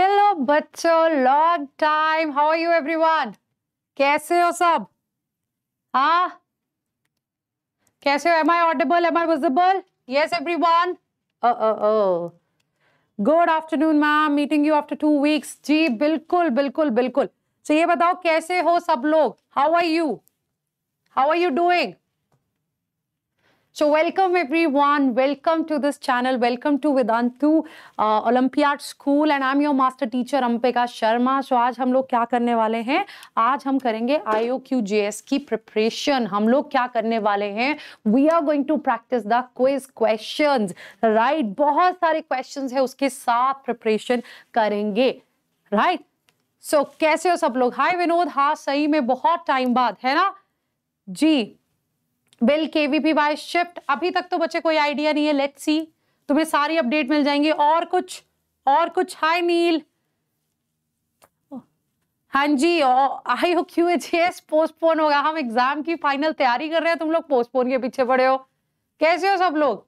Hello बच्चों long time how are you everyone कैसे हो सब हा कैसे हो am I audible am I visible yes everyone good afternoon ma'am meeting you after two weeks जी बिल्कुल बिल्कुल बिल्कुल तो so, ये बताओ कैसे हो सब लोग how are you how are you doing welcome everyone welcome to this channel welcome to Vedantu uh, school and I am your master teacher Ampika Sharma so आज हम लोग क्या करने वाले हैं आज हम करेंगे I O Q J S की प्रिपरेशन हम लोग क्या करने वाले हैं we are going to practice the quiz question right बहुत सारे क्वेश्चन है उसके साथ प्रिपरेशन करेंगे राइट right? सो so, कैसे हो सब लोग हाई विनोद हा सही में बहुत टाइम बाद है ना जी बिल केवीपी वाई शिफ्ट अभी तक तो बच्चे कोई आइडिया नहीं है लेट सी तुम्हें सारी अपडेट मिल जाएंगी और कुछ और कुछ हाय नील हाँ जी आई हो क्यू एच एस पोस्टपोन होगा हम एग्जाम की फाइनल तैयारी कर रहे हैं तुम लोग पोस्टपोन के पीछे पड़े हो कैसे हो सब लोग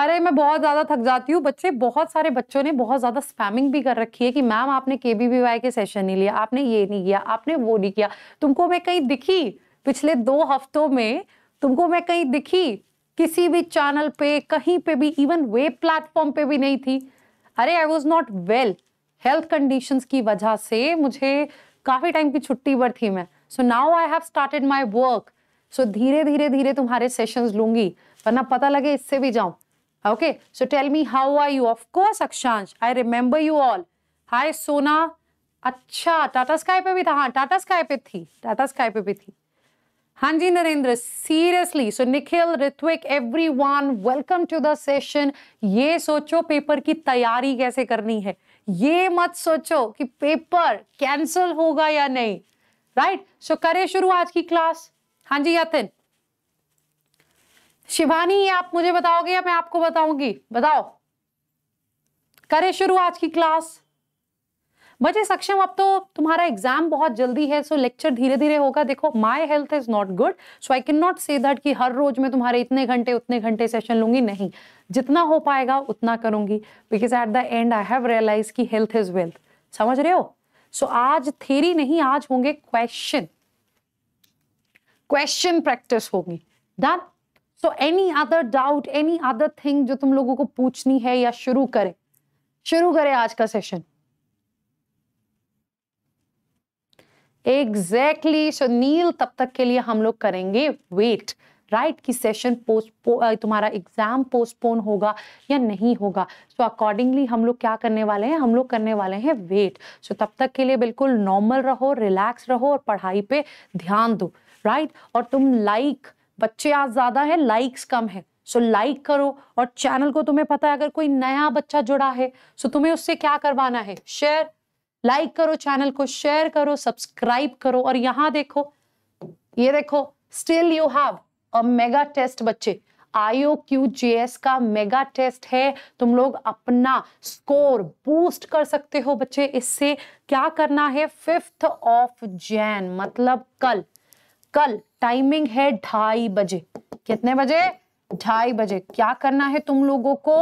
अरे मैं बहुत ज़्यादा थक जाती हूँ बच्चे बहुत सारे बच्चों ने बहुत ज़्यादा स्पैमिंग भी कर रखी है कि मैम आपने के बी के सेशन नहीं लिया आपने ये नहीं किया आपने वो नहीं किया तुमको मैं कहीं दिखी पिछले दो हफ्तों में तुमको मैं कहीं दिखी किसी भी चैनल पे कहीं पे भी इवन वे प्लेटफॉर्म पे भी नहीं थी अरे I was not well health condition की वजह से मुझे काफ़ी टाइम की छुट्टी पर थी मैं so now I have started my work so धीरे धीरे धीरे तुम्हारे सेशन लूंगी वरना पता लगे इससे भी जाऊं okay so tell me how are you of course Akshansh I remember you all hi Sona अच्छा टाटा स्काई पे भी था हाँ टाटा स्काई पे थी टाटा स्काई पे भी थी Hanji हाँ Narendra seriously so Nikhil Ritwik, everyone, welcome to the session ये सोचो पेपर की तैयारी कैसे करनी है ये मत सोचो कि पेपर कैंसिल होगा या नहीं राइट सो करें शुरू आज की क्लास हाँ जी यतिन शिवानी आप मुझे बताओगे या मैं आपको बताऊंगी बताओ करें शुरू आज की क्लास बचे सक्षम अब तो तुम्हारा एग्जाम बहुत जल्दी है सो लेक्चर धीरे धीरे होगा देखो my health is not good so I can not say that कि हर रोज मैं तुम्हारे इतने घंटे उतने घंटे सेशन लूंगी नहीं जितना हो पाएगा उतना करूंगी because at the end I have realise की हेल्थ इज वेल्थ समझ रहे हो सो so, आज थेरी नहीं आज होंगे क्वेश्चन क्वेश्चन प्रैक्टिस होगी done so any other doubt any other thing जो तुम लोगों को पूछनी है या शुरू करें शुरू करें आज का सेशन एग्जैक्टली सो नील तब तक के लिए हम लोग करेंगे वेट राइट right, कि सेशन पोस्ट तुम्हारा एग्जाम पोस्टपोन होगा या नहीं होगा सो so, अकॉर्डिंगली हम लोग क्या करने वाले हैं हम लोग करने वाले हैं वेट सो so, तब तक के लिए बिल्कुल नॉर्मल रहो रिलैक्स रहो और पढ़ाई पे ध्यान दो राइट right? और तुम लाइक like, बच्चे आज ज़्यादा है लाइक्स कम है सो so, लाइक like करो और चैनल को तुम्हें पता है अगर कोई नया बच्चा जुड़ा है सो so तुम्हें उससे क्या करवाना है शेयर लाइक करो चैनल को शेयर करो सब्सक्राइब करो और यहां देखो ये देखो still you have a mega test बच्चे आईओ क्यू जेएस का मेगा टेस्ट है तुम लोग अपना स्कोर बूस्ट कर सकते हो बच्चे इससे क्या करना है फिफ्थ ऑफ जैन मतलब कल कल टाइमिंग है ढाई बजे कितने बजे ढाई बजे क्या करना है तुम लोगों को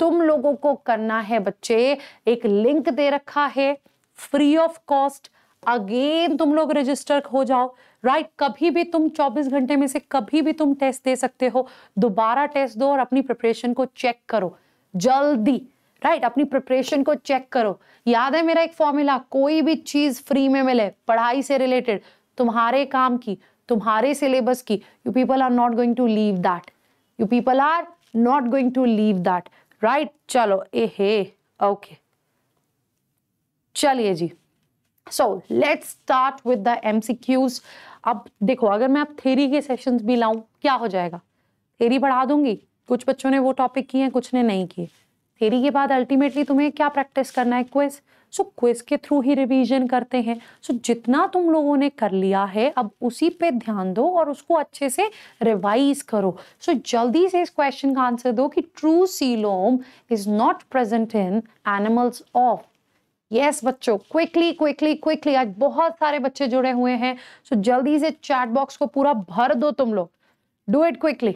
तुम लोगों को करना है बच्चे एक लिंक दे रखा है फ्री ऑफ कॉस्ट अगेन तुम लोग रजिस्टर हो जाओ राइट right? कभी भी तुम 24 घंटे में से कभी भी तुम टेस्ट दे सकते हो दोबारा टेस्ट दो और अपनी प्रिपरेशन को चेक करो जल्दी राइट right? अपनी प्रिपरेशन को चेक करो याद है मेरा एक फॉर्मूला कोई भी चीज़ फ्री में मिले पढ़ाई से रिलेटेड तुम्हारे काम की तुम्हारे सिलेबस की you people are not going to leave that you people are not going to leave that right चलो ए हे ओके चलिए जी so let's start with the MCQs अब देखो अगर मैं अब थेरी के सेशंस भी लाऊं क्या हो जाएगा थेरी बढ़ा दूंगी कुछ बच्चों ने वो टॉपिक किए हैं कुछ ने नहीं किए थेरी के बाद अल्टीमेटली तुम्हें क्या प्रैक्टिस करना है क्विज सो क्विज के थ्रू ही रिवीजन करते हैं सो so, जितना तुम लोगों ने कर लिया है अब उसी पे ध्यान दो और उसको अच्छे से रिवाइज करो सो so, जल्दी से इस क्वेश्चन का आंसर दो कि true coelom is not present in animals of yes बच्चों क्विकली क्विकली क्विकली आज बहुत सारे बच्चे जुड़े हुए हैं सो so, जल्दी से चैट बॉक्स को पूरा भर दो तुम लोग डू इट क्विकली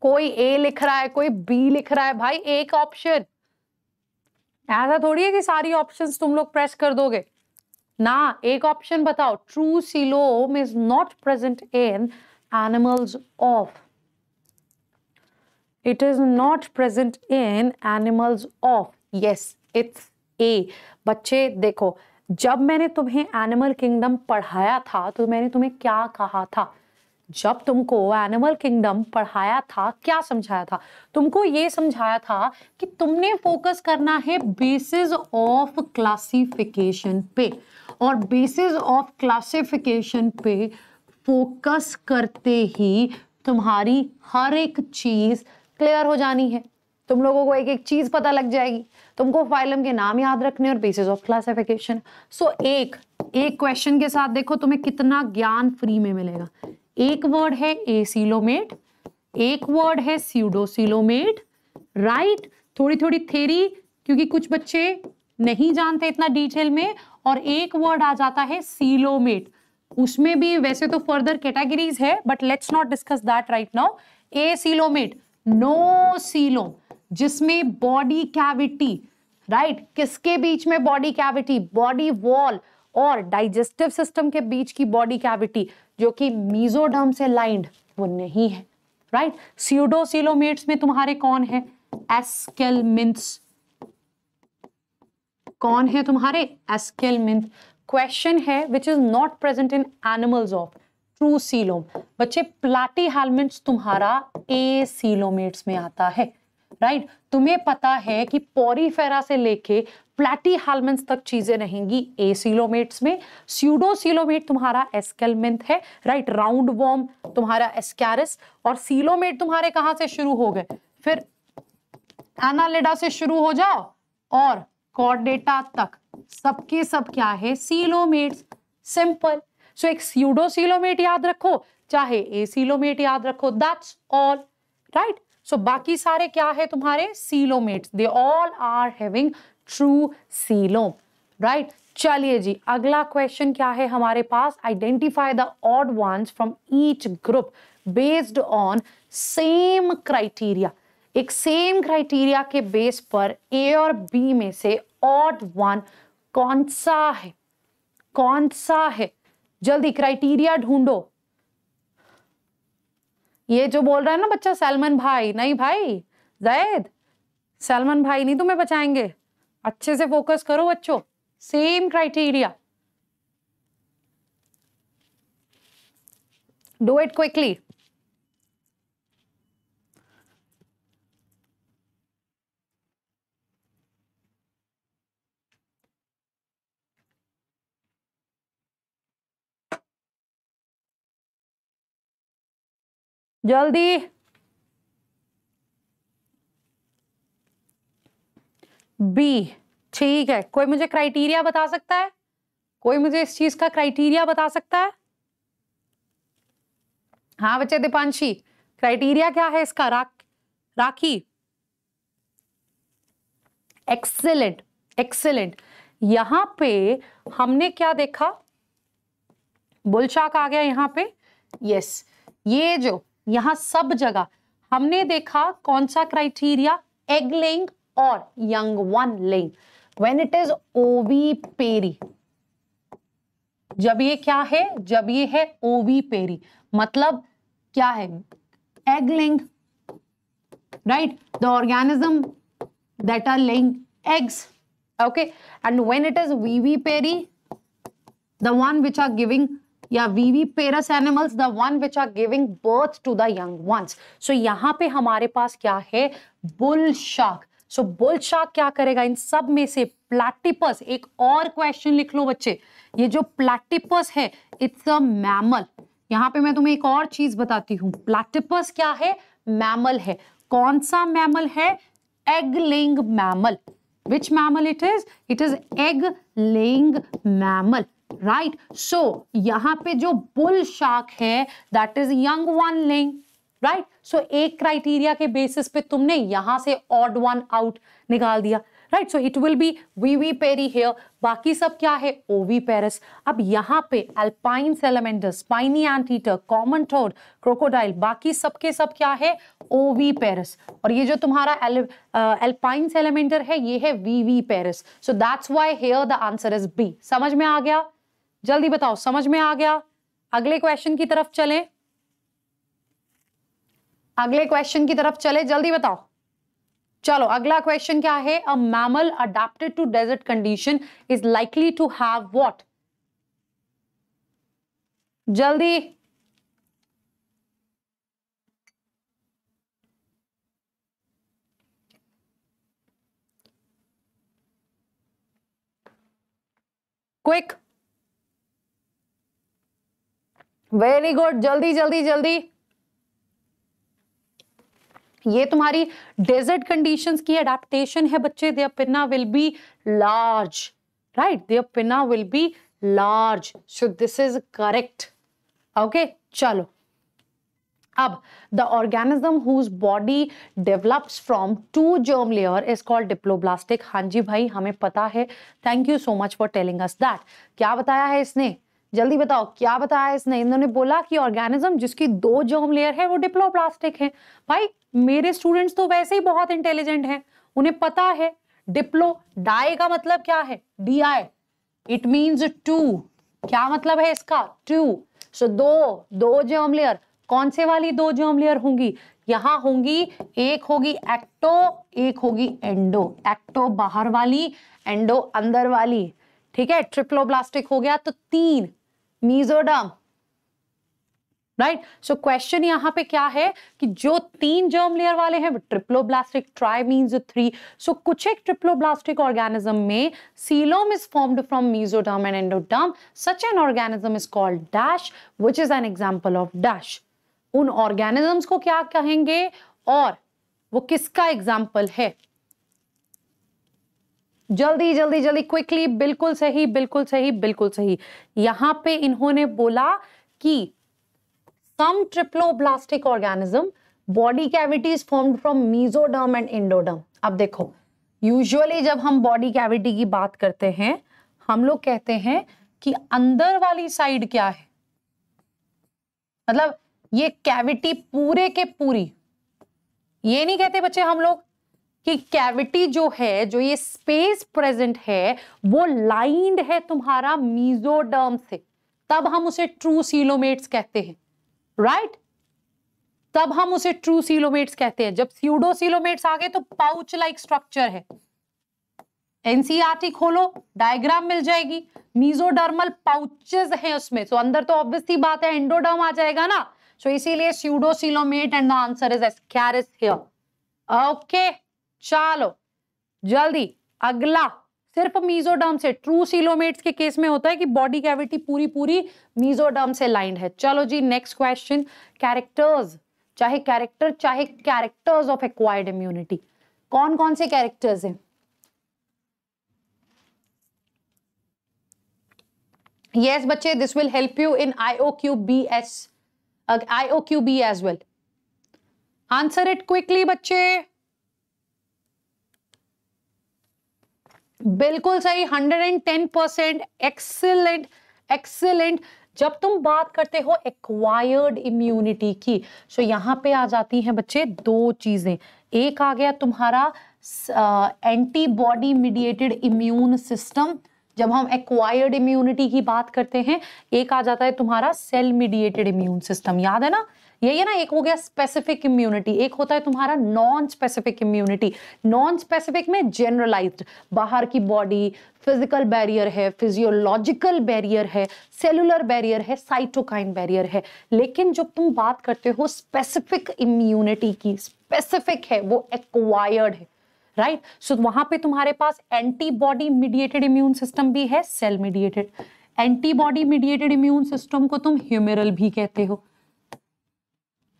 कोई ए लिख रहा है कोई बी लिख रहा है भाई एक ऑप्शन ऐसा थोड़ी है कि सारी ऑप्शंस तुम लोग प्रेस कर दोगे ना एक ऑप्शन बताओ true coelom is not present in animals of it is not present in animals of yes it's A बच्चे देखो जब मैंने तुम्हें एनिमल किंगडम पढ़ाया था तो मैंने तुम्हें क्या कहा था जब तुमको एनिमल किंगडम पढ़ाया था क्या समझाया था तुमको ये समझाया था कि तुमने फोकस करना है बेसिस ऑफ क्लासिफिकेशन पे और बेसिस ऑफ क्लासिफिकेशन पे फोकस करते ही तुम्हारी हर एक चीज़ क्लियर हो जानी है तुम लोगों को एक एक चीज़ पता लग जाएगी तुमको फाइलम के नाम याद रखने और बेसिस ऑफ क्लासिफिकेशन सो एक एक क्वेश्चन के साथ देखो तुम्हें कितना ज्ञान फ्री में मिलेगा एक वर्ड है एसिलोमेट एक वर्ड है सीडोसिलोमेट राइट थोड़ी थोड़ी थेरी क्योंकि कुछ बच्चे नहीं जानते इतना डिटेल में और एक वर्ड आ जाता है सीलोमेट उसमें भी वैसे तो फर्दर कैटेगरीज है but let's not discuss that right now acoelomate no सीलो जिसमें बॉडी कैविटी राइट किसके बीच में बॉडी कैविटी बॉडी वॉल और डाइजेस्टिव सिस्टम के बीच की बॉडी कैविटी जो कि मीजोडर्म से लाइंड वो नहीं है राइट सीडोसिलोमेट्स में तुम्हारे कौन है एस्केलमिंथ्स कौन है तुम्हारे एस्केलमिंथ क्वेश्चन है which is not present in animals of true coelom बच्चे प्लाटी हेलमेट तुम्हारा ए सीलोमेट्स में आता है राइट right? तुम्हें पता है कि पोरीफेरा से लेके प्लेटी हालमेंट्स तक चीजें रहेंगी ए सीलोमेट्स में स्यूडो सीलोमेट तुम्हारा एस्केलमेंथ है राइट राउंड वॉर्म तुम्हारा एस्कैरिस और सीलोमेट तुम्हारे कहां से शुरू हो गए फिर एनालिडा से शुरू हो जाओ और कॉर्डेटा तक सबके सब क्या है सीलोमेट्स सिंपल सो एक सीलोमेट याद रखो चाहे एसीलोमेट याद रखो दैट्स ऑल राइट सो बाकी सारे क्या है तुम्हारे coelomate they all are having true coelom right चलिए जी अगला क्वेश्चन क्या है हमारे पास identify the odd ones from each group based on same criteria एक सेम क्राइटेरिया के बेस पर ए और बी में से ऑड वन कौन सा है कौन सा है जल्दी क्राइटेरिया ढूंढो ये जो बोल रहा है ना बच्चा सलमान भाई नहीं भाई जायद सलमान भाई नहीं तुम्हें बचाएंगे अच्छे से फोकस करो बच्चों same criteria do it quickly जल्दी बी ठीक है कोई मुझे क्राइटेरिया बता सकता है कोई मुझे इस चीज का क्राइटेरिया बता सकता है हाँ बच्चे दीपांशी क्राइटेरिया क्या है इसका राख राखी एक्सेलेंट एक्सेलेंट यहां पे हमने क्या देखा बुलशाक आ गया यहां पे यस yes. ये जो यहां सब जगह हमने देखा कौन सा क्राइटेरिया एग लिंग और young one laying when it is oviparous जब ये क्या है जब ये है ओवी पेरी मतलब क्या है egg laying right the organism that are laying eggs okay and when it is viviparous the one which are giving या viviparous animals the one which are giving birth to the young ones so यहां पे हमारे पास क्या है bull shark so bull shark क्या करेगा इन सब में से प्लैटिपस एक और क्वेश्चन लिख लो बच्चे ये जो प्लैटिपस है इट्स अ मैमल यहाँ पे मैं तुम्हें एक और चीज बताती हूँ प्लैटिपस क्या है मैमल है कौन सा मैमल है egg laying mammal which mammal it is it is egg laying mammal right so यहां पे जो बुल शार्क है that is young one laying right so एक क्राइटेरिया के बेसिस पे तुमने यहां से ऑड वन आउट निकाल दिया right so it will be viviparous here बाकी सब क्या है ओवी पेरिस अब यहाँ पे alpine salamander spiny anteater common toad crocodile बाकी सब के सब क्या है ओवी पेरिस और ये जो तुम्हारा अल्पाइन सेलेमेंडर uh, है ये है viviparous so that's why here the answer is B समझ में आ गया जल्दी बताओ समझ में आ गया अगले क्वेश्चन की तरफ चले अगले क्वेश्चन की तरफ चले जल्दी बताओ चलो अगला क्वेश्चन क्या है a mammal adapted to desert condition is likely to have what जल्दी क्विक वेरी गुड जल्दी जल्दी जल्दी ये तुम्हारी डेजर्ट कंडीशंस की एडेप्टेशन है बच्चे there will be large right there will be large so this is correct okay चलो अब the organism whose body develops from two germ layer is called diploblastic हांजी जी भाई हमें पता है thank you so much for telling us that क्या बताया है इसने जल्दी बताओ क्या बताया इसने इन्होंने बोला कि ऑर्गेनिज्म जिसकी दो जर्म लेयर है वो डिप्लोप्लास्टिक है भाई मेरे स्टूडेंट्स तो वैसे ही बहुत इंटेलिजेंट हैं उन्हें पता है डिप्लो डाई का मतलब क्या है D I it means two क्या मतलब है इसका टू सो दो दो जर्म लेयर कौन से वाली दो जर्म लेयर होंगी यहां होंगी एक होगी एक्टो एक होगी एंडो एक्टो बाहर वाली एंडो अंदर वाली ठीक है ट्रिप्लोब्लास्टिक हो गया तो तीन मीजोडम राइट सो क्वेश्चन यहां पे क्या है कि जो तीन जर्म लेयर वाले हैं triploblastic tri means three so कुछ एक ट्रिप्लोब्लास्टिक ऑर्गेनिज्म में coelom is formed from mesoderm and endoderm such an organism is called dash which is an example of dash उन ऑर्गेनिजम्स को क्या कहेंगे और वो किसका एग्जाम्पल है जल्दी जल्दी जल्दी क्विकली बिल्कुल सही बिल्कुल सही बिल्कुल सही यहां पे इन्होंने बोला कि some triploblastic organism body cavity is form from mesoderm and endoderm अब देखो यूजुअली जब हम बॉडी कैविटी की बात करते हैं हम लोग कहते हैं कि अंदर वाली साइड क्या है मतलब ये कैविटी पूरे के पूरी ये नहीं कहते बच्चे हम लोग कि कैविटी जो है जो ये स्पेस प्रेजेंट है वो लाइंड है तुम्हारा मीजोडर्म से तब हम उसे ट्रू सीलोमेट्स कहते हैं राइट right? तब हम उसे ट्रू सीलोमेट्स कहते हैं जब सीडो सीलोमेट्स आ गए तो पाउच लाइक स्ट्रक्चर है एनसीआरटी e खोलो डायग्राम मिल जाएगी मीजोडर्मल पाउचेस हैं उसमें सो अंदर तो ऑब्वियसली बात है एंडोडर्म आ जाएगा ना सो so, इसीलिए pseudo coelomate and the answer is ascaris here okay चलो जल्दी अगला सिर्फ मीजोडर्म से ट्रू सिलोमेट्स के केस में होता है कि बॉडी कैविटी पूरी पूरी मीजोडर्म से लाइंड है चलो जी नेक्स्ट क्वेश्चन कैरेक्टर्स चाहे कैरेक्टर चाहे कैरेक्टर्स ऑफ एक्वायर्ड इम्यूनिटी कौन कौन से कैरेक्टर्स हैं यस बच्चे this will help you in IO Q B S IO Q B as well answer it quickly बच्चे बिल्कुल सही 110 परसेंट एक्सिलेंट एक्सिलेंट जब तुम बात करते हो एक्वायर्ड इम्यूनिटी की सो यहाँ पे आ जाती हैं बच्चे दो चीज़ें एक आ गया तुम्हारा एंटीबॉडी मीडिएटेड इम्यून सिस्टम जब हम एक्वायर्ड इम्यूनिटी की बात करते हैं एक आ जाता है तुम्हारा सेल मीडिएटेड इम्यून सिस्टम याद है ना यही है ना एक हो गया स्पेसिफिक इम्यूनिटी एक होता है तुम्हारा non specific immunity non specific में जनरलाइज बाहर की बॉडी फिजिकल बैरियर है फिजियोलॉजिकल बैरियर है सेलुलर बैरियर है साइटोकाइन बैरियर है लेकिन जब तुम बात करते हो स्पेसिफिक इम्यूनिटी की स्पेसिफिक है वो एक्वायर्ड है राइट right? सो so, वहां पे तुम्हारे पास एंटीबॉडी मीडिएटेड इम्यून सिस्टम भी है cell mediated antibody mediated immune system को तुम ह्यूमेरल भी कहते हो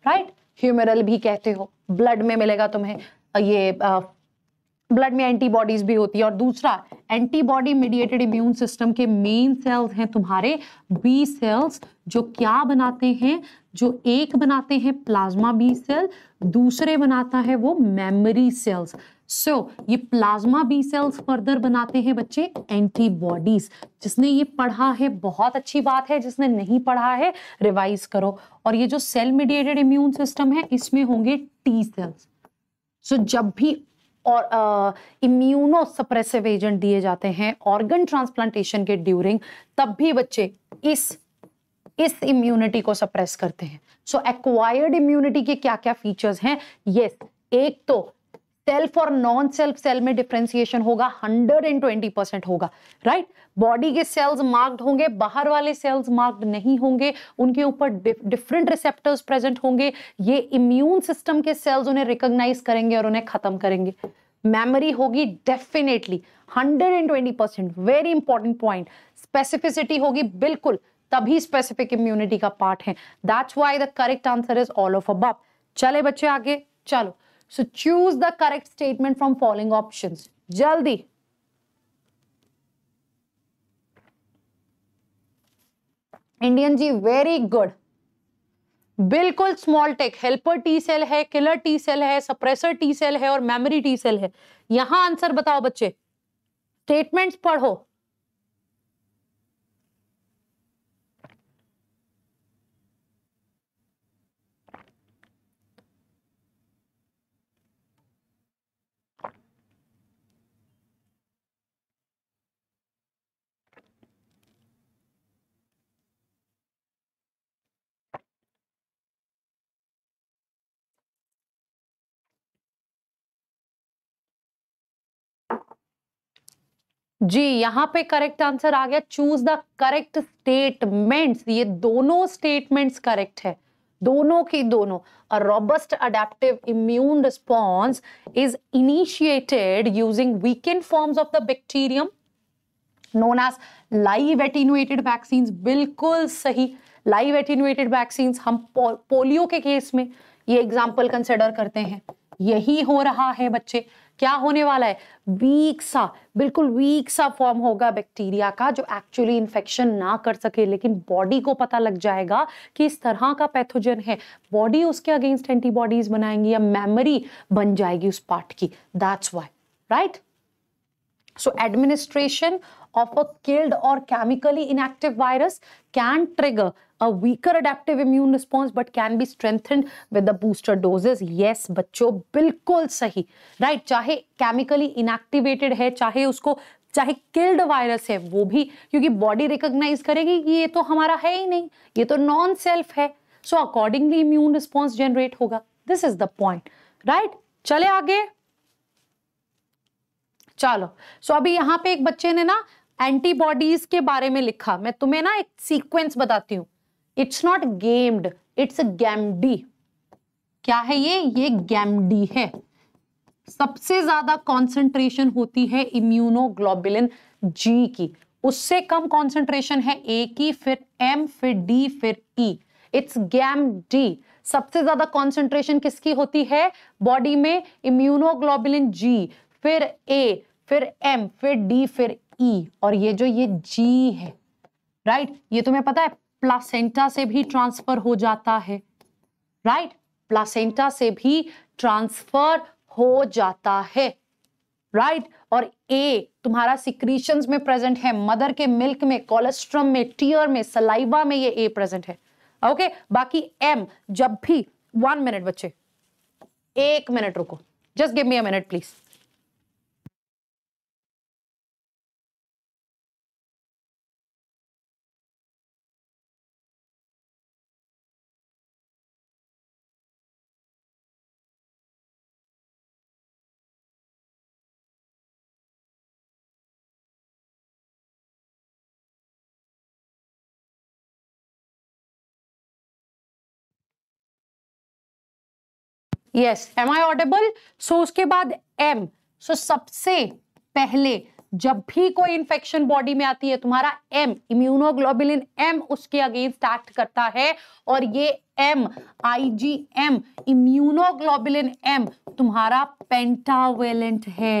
राइट ह्यूमरल भी कहते हो ब्लड में मिलेगा तुम्हें ये ब्लड में एंटीबॉडीज भी होती है और दूसरा एंटीबॉडी मीडिएटेड इम्यून सिस्टम के मेन सेल्स हैं तुम्हारे बी सेल्स जो क्या बनाते हैं जो एक बनाते हैं प्लाज्मा बी सेल दूसरे बनाता है वो मेमोरी सेल्स सो so, ये प्लाज्मा बी सेल्स फर्दर बनाते हैं बच्चे एंटीबॉडीज जिसने ये पढ़ा है बहुत अच्छी बात है जिसने नहीं पढ़ा है रिवाइज करो और ये जो सेल मीडिएटेड इम्यून सिस्टम है इसमें होंगे टी सेल्स सो so, जब भी और इम्यूनो सप्रेसिव एजेंट दिए जाते हैं ऑर्गन ट्रांसप्लांटेशन के ड्यूरिंग तब भी बच्चे इस इस इम्यूनिटी को सप्रेस करते हैं सो एक्वायर्ड इम्यूनिटी के क्या क्या फीचर्स हैं यस yes, एक तो सेल्फ और नॉन सेल्फ सेल में डिफ्रेंसिएशन होगा 120 परसेंट होगा राइट right? बॉडी के सेल्स मार्क्ड होंगे बाहर वाले सेल्स मार्क्ड नहीं होंगे उनके ऊपर डिफरेंट रिसेप्टर्स प्रेजेंट होंगे ये इम्यून सिस्टम के सेल्स उन्हें रिकोगनाइज करेंगे और उन्हें खत्म करेंगे मेमोरी होगी definitely 120 percent very important point specificity होगी बिल्कुल तभी स्पेसिफिक इम्यूनिटी का पार्ट है that's why the correct answer is all of अब चले बच्चे आगे चलो so choose the correct statement from following options. जल्दी इंडियन जी वेरी गुड बिल्कुल small tech helper T cell है किलर टी सेल है सप्रेसर टी सेल है और मेमोरी टी सेल है यहां आंसर बताओ बच्चे स्टेटमेंट्स पढ़ो जी यहाँ पे करेक्ट आंसर आ गया चूज द करेक्ट स्टेटमेंट्स ये दोनों स्टेटमेंट्स करेक्ट है दोनों की दोनों a robust adaptive immune response is initiated using weakened forms of the bacterium known as live attenuated vaccine बिल्कुल सही लाइव एटीनुएटेड वैक्सीन हम पोलियो के केस में ये एग्जाम्पल कंसिडर करते हैं यही हो रहा है बच्चे क्या होने वाला है वीक सा बिल्कुल वीक सा फॉर्म होगा बैक्टीरिया का जो एक्चुअली इन्फेक्शन ना कर सके लेकिन बॉडी को पता लग जाएगा कि इस तरह का पैथोजन है बॉडी उसके अगेंस्ट एंटीबॉडीज बनाएंगी या मेमोरी बन जाएगी उस पार्ट की that's why right so administration of a killed or chemically inactive virus can trigger a weaker adaptive immune response but can be strengthened with the booster doses yes बच्चों बिल्कुल सही right right? चाहे chemically inactivated है चाहे उसको चाहे killed virus है वो भी क्योंकि बॉडी रिकॉग्नाइज करेगी कि ये तो हमारा है ही नहीं ये तो नॉन सेल्फ है so accordingly immune response generate होगा this is the point right चले आगे चलो सो so अभी यहां पे एक बच्चे ने ना एंटीबॉडीज के बारे में लिखा मैं तुम्हें ना एक सीक्वेंस बताती हूँ इट्स नॉट गेम्ड इट्स गैमडी क्या है ये ये गैमडी है सबसे ज्यादा कॉन्सेंट्रेशन होती है इम्यूनोग्लोबुलिन जी की उससे कम कॉन्सेंट्रेशन है ए की फिर एम फिर डी फिर ई इट्स गैम डी सबसे ज्यादा कॉन्सेंट्रेशन किसकी होती है बॉडी में इम्यूनोग्लोबुलिन जी फिर ए फिर एम फिर डी फिर e। ई और ये जो ये जी है राइट right? ये तुम्हें पता है प्लासेंटा से भी ट्रांसफर हो जाता है राइट right? प्लासेंटा से भी ट्रांसफर हो जाता है राइट right? और ए तुम्हारा सिक्रीशंस में प्रेजेंट है मदर के मिल्क में कोलेस्ट्रम में टीयर में सलाइवा में ये ए प्रेजेंट है ओके okay? बाकी एम जब भी वन मिनट बच्चे एक मिनट रुको just give me a minute please yes am I audible so उसके बाद एम सो so, सबसे पहले जब भी कोई इंफेक्शन बॉडी में आती है तुम्हारा एम इम्यूनोग्लोबुलिन एम उसके अगेंस्ट एक्ट करता है और ये M I G M immunoglobulin M तुम्हारा पेंटावेलेंट है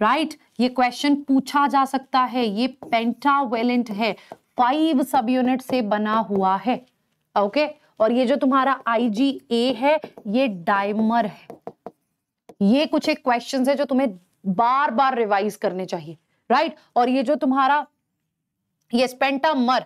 राइट right? ये क्वेश्चन पूछा जा सकता है ये पेंटावेलेंट है फाइव सब यूनिट से बना हुआ है ओके okay? और ये जो तुम्हारा ए है ये डायमर है ये कुछ एक क्वेश्चन है जो तुम्हें बार बार रिवाइज करने चाहिए राइट और ये जो तुम्हारा ये पेंटामर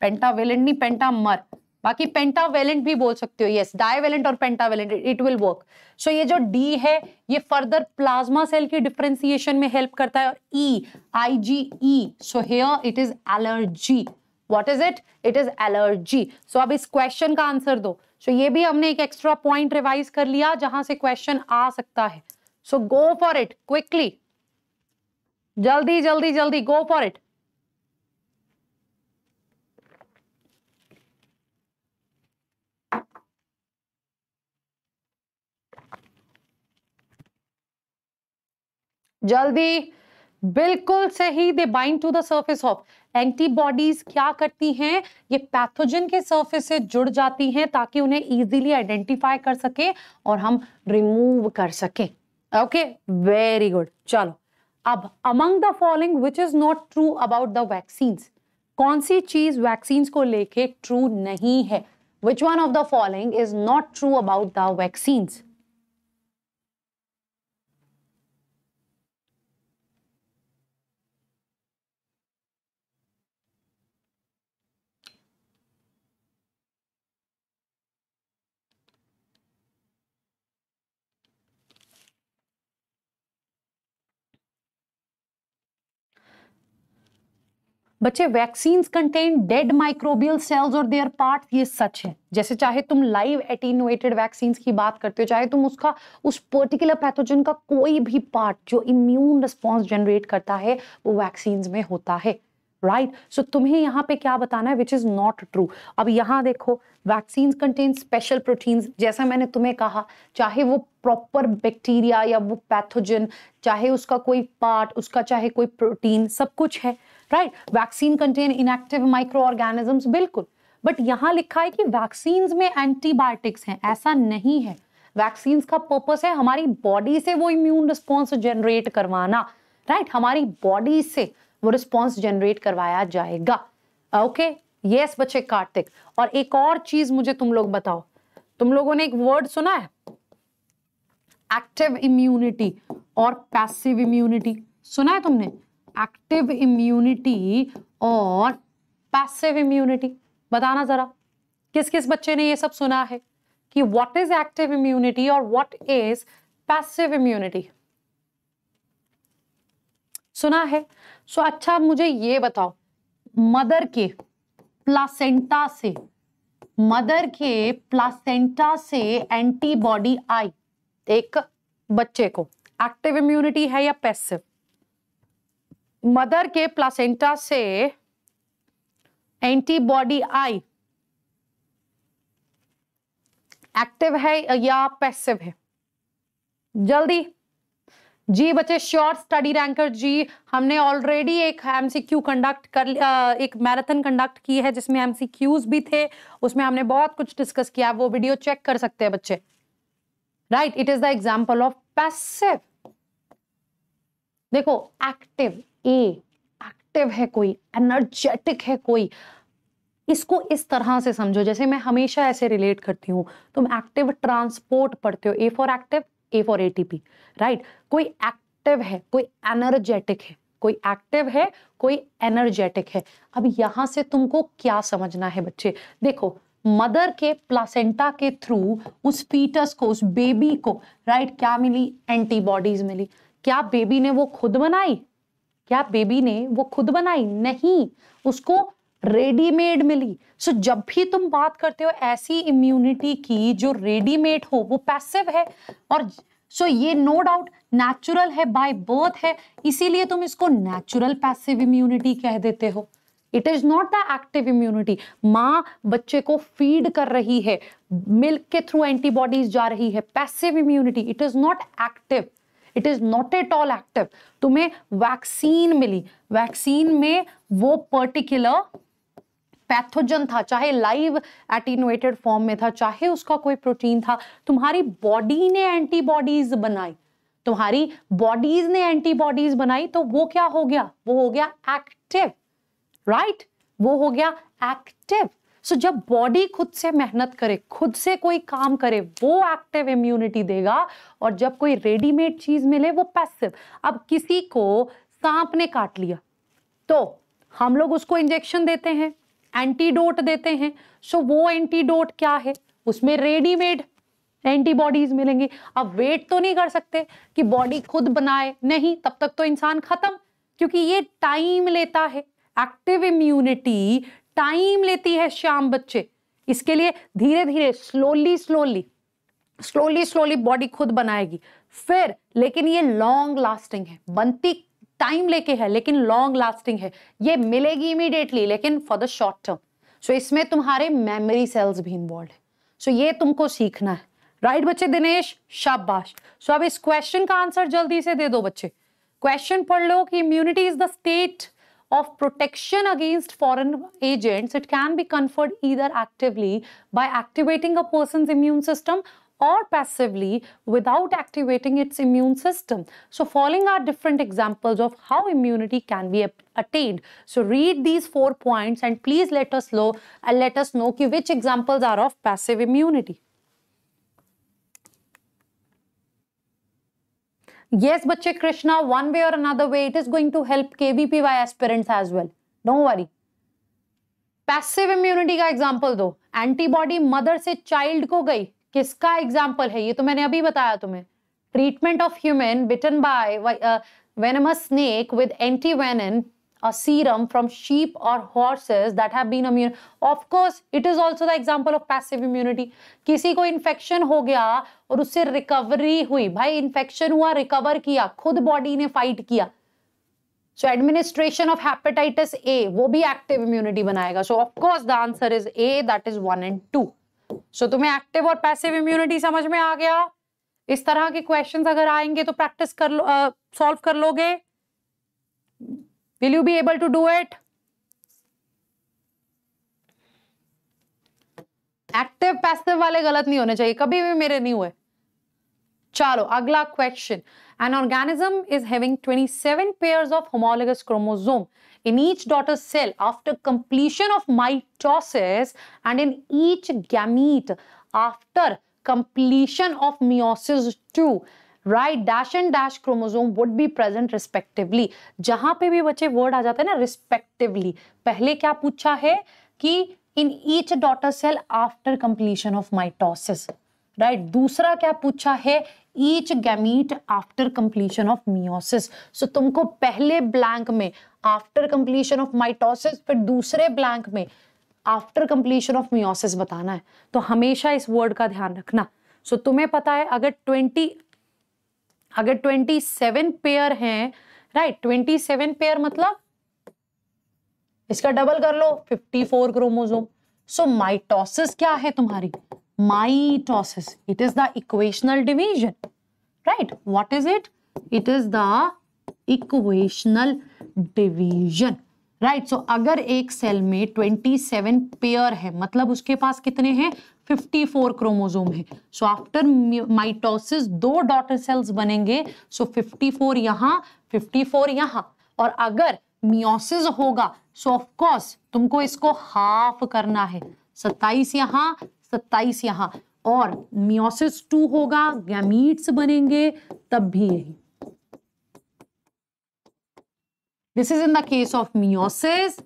पेंटावेलेंट नहीं पेंटामर बाकी पेंटावेलेंट भी बोल सकते हो यस डायवेलेंट और pentavalent it will work so ये जो डी है ये फर्दर प्लाज्मा सेल की डिफ्रेंसिएशन में हेल्प करता है और E I G E so here it is allergy what is it it is allergy so अब इस क्वेश्चन का आंसर दो सो so, ये भी हमने एक एक्स्ट्रा पॉइंट रिवाइज कर लिया जहां से क्वेश्चन आ सकता है so go for it quickly जल्दी जल्दी जल्दी गो फॉर इट जल्दी बिल्कुल सही they bind to the surface of antibodies क्या करती हैं ये पैथोजन के सरफेस से जुड़ जाती हैं ताकि उन्हें ईजिली आइडेंटिफाई कर सके और हम रिमूव कर सकें ओके वेरी गुड चलो अब among the following which is not true about the vaccines कौन सी चीज वैक्सीन्स को लेके ट्रू नहीं है which one of the following is not true about the vaccines बच्चे vaccine contain dead microbial cells और देयर पार्ट ये सच है जैसे चाहे तुम लाइव एटीनुएटेड वैक्सीन की बात करते हो चाहे तुम उसका उस पर्टिकुलर पैथोजन का कोई भी पार्ट जो इम्यून रिस्पॉन्स जनरेट करता है वो वैक्सीन में होता है राइट right? सो so, तुम्हें यहाँ पे क्या बताना है विच इज़ नॉट ट्रू अब यहाँ देखो वैक्सीन कंटेन स्पेशल प्रोटीन्स जैसा मैंने तुम्हें कहा चाहे वो प्रॉपर बैक्टीरिया या वो पैथोजन चाहे उसका कोई पार्ट उसका चाहे कोई प्रोटीन सब कुछ है right vaccine contain inactive microorganisms बिल्कुल बट यहाँ लिखा है कि वैक्सीन में एंटीबायोटिक्स हैं ऐसा नहीं है वैक्सीन का पर्पस है हमारी बॉडी से वो इम्यून रिस्पॉन्स जनरेट करवाना राइट right? हमारी बॉडी से वो रिस्पॉन्स जनरेट करवाया जाएगा ओके यस बच्चे कार्तिक और एक और चीज मुझे तुम लोग बताओ तुम लोगों ने एक वर्ड सुना है एक्टिव इम्यूनिटी और पैसिव इम्यूनिटी सुना है तुमने एक्टिव इम्यूनिटी और पैसिव इम्यूनिटी बताना ज़रा किस किस बच्चे ने ये सब सुना है कि व्हाट इज एक्टिव इम्यूनिटी और व्हाट इज पैसिव इम्यूनिटी सुना है सो so, अच्छा मुझे ये बताओ मदर के प्लासेंटा से मदर के प्लासेंटा से एंटीबॉडी आई एक बच्चे को एक्टिव इम्यूनिटी है या पैसिव मदर के प्लासेंटा से एंटीबॉडी आई एक्टिव है या पैसिव है जल्दी जी बच्चे श्योर स्टडी रैंकर जी हमने ऑलरेडी एक एमसीक्यू कंडक्ट कर एक मैराथन कंडक्ट की है जिसमें एमसीक्यूज भी थे उसमें हमने बहुत कुछ डिस्कस किया वो वीडियो चेक कर सकते हैं बच्चे right it is the example of passive देखो एक्टिव ए एक्टिव है कोई एनर्जेटिक है कोई इसको इस तरह से समझो जैसे मैं हमेशा ऐसे रिलेट करती हूँ तुम एक्टिव ट्रांसपोर्ट पढ़ते हो A for active A for ATP right कोई एक्टिव है कोई एनर्जेटिक है कोई एक्टिव है कोई एनर्जेटिक है अब यहां से तुमको क्या समझना है बच्चे देखो मदर के प्लासेंटा के थ्रू उस फीटस को उस बेबी को राइट क्या मिली एंटीबॉडीज मिली क्या बेबी ने वो खुद बनाई क्या बेबी ने वो खुद बनाई नहीं उसको रेडीमेड मिली सो so, जब भी तुम बात करते हो ऐसी इम्यूनिटी की जो रेडीमेड हो वो पैसिव है और सो so, ये नो डाउट नेचुरल है बाय बर्थ है इसीलिए तुम इसको नेचुरल पैसिव इम्यूनिटी कह देते हो it is not the active immunity माँ बच्चे को फीड कर रही है मिल्क के थ्रू एंटीबॉडीज जा रही है passive immunity it is not active it is not at all active तुम्हें वैक्सीन मिली वैक्सीन में वो पर्टिकुलर पैथोजन था चाहे लाइव एटीनुएटेड फॉर्म में था चाहे उसका कोई प्रोटीन था तुम्हारी बॉडी ने एंटीबॉडीज बनाई तुम्हारी बॉडीज ने एंटीबॉडीज बनाई तो वो क्या हो गया वो हो गया एक्टिव राइट right? वो हो गया एक्टिव सो so, जब बॉडी खुद से मेहनत करे खुद से कोई काम करे वो एक्टिव इम्यूनिटी देगा और जब कोई रेडीमेड चीज़ मिले वो पैसिव अब किसी को सांप ने काट लिया तो हम लोग उसको इंजेक्शन देते हैं एंटीडोट देते हैं सो so, वो एंटीडोट क्या है उसमें रेडीमेड एंटीबॉडीज मिलेंगी अब वेट तो नहीं कर सकते कि बॉडी खुद बनाए नहीं तब तक तो इंसान खत्म क्योंकि ये टाइम लेता है एक्टिव इम्यूनिटी टाइम लेती है शाम बच्चे इसके लिए धीरे धीरे slowly slowly slowly slowly body खुद बनाएगी फिर लेकिन ये लॉन्ग लास्टिंग है बनती टाइम लेके है लेकिन लॉन्ग लास्टिंग है ये मिलेगी इमीडिएटली लेकिन for the short term so इसमें तुम्हारे मेमोरी सेल्स भी इन्वॉल्व है सो so ये तुमको सीखना है राइट right, बच्चे दिनेश शाबाश सो so अब इस क्वेश्चन का आंसर जल्दी से दे दो बच्चे क्वेश्चन पढ़ लो कि immunity is the state of protection against foreign agents, it can be conferred either actively by activating a person's immune system or passively without activating its immune system. So following are different examples of how immunity can be attained. So read these four points and please let us know, and uh, let us know ki which examples are of passive immunity. Yes, bache Krishna, one way or another way, it is going to help KVPY aspirants as well. Don't worry. Passive immunity का example दो antibody mother से child को गई किसका example है ये तो मैंने अभी बताया तुम्हें treatment of human bitten by venomous snake with antivenin a serum from sheep or horses that have been immune of course it is also the example of passive immunity kisi ko infection ho gaya aur usse recovery hui bhai infection hua recover kiya khud body ne fight kiya so administration of hepatitis A wo bhi active immunity banayega so of course the answer is A that is 1 and 2 so tumhe active और passive immunity samajh mein aa gaya इस तरह के questions अगर आएंगे तो practice कर लो uh, कर लोगे will you be able to do it active passive वाले गलत नहीं होने चाहिए कभी भी मेरे नहीं हुए चलो अगला question an organism is having 27 pairs of homologous chromosome in each daughter cell after completion of mitosis and in each gamete after completion of meiosis 2 right dash and dash chromosome would be present respectively जहां पे भी बच्चे word आ जाते हैं ना respectively पहले क्या पूछा है कि in each daughter cell after completion of mitosis right दूसरा क्या पूछा है each gamete after completion of meiosis so तुमको पहले ब्लैंक में आफ्टर कंप्लीशन ऑफ माइटोसिस फिर दूसरे ब्लैंक में आफ्टर कंप्लीशन ऑफ मियोसिस बताना है तो हमेशा इस वर्ड का ध्यान रखना सो so, तुम्हें पता है अगर ट्वेंटी अगर ट्वेंटी सेवन पेयर है राइट ट्वेंटी सेवन पेयर मतलब इसका डबल कर लो fifty four chromosome so mitosis क्या है तुम्हारी mitosis it is the equational division right what is it it is the equational division right so अगर एक सेल में 27 पेयर है मतलब उसके पास कितने हैं 54 क्रोमोसोम है सो आफ्टर माइटोसिस दो डॉटर सेल्स बनेंगे सो so 54 यहाँ फोर यहाँ और अगर मियोसिस होगा सो ऑफकोर्स तुमको इसको हाफ करना है 27 यहाँ 27 यहाँ और मियोसिस टू होगा गैमीट्स बनेंगे तब भी यही this is in the case of meiosis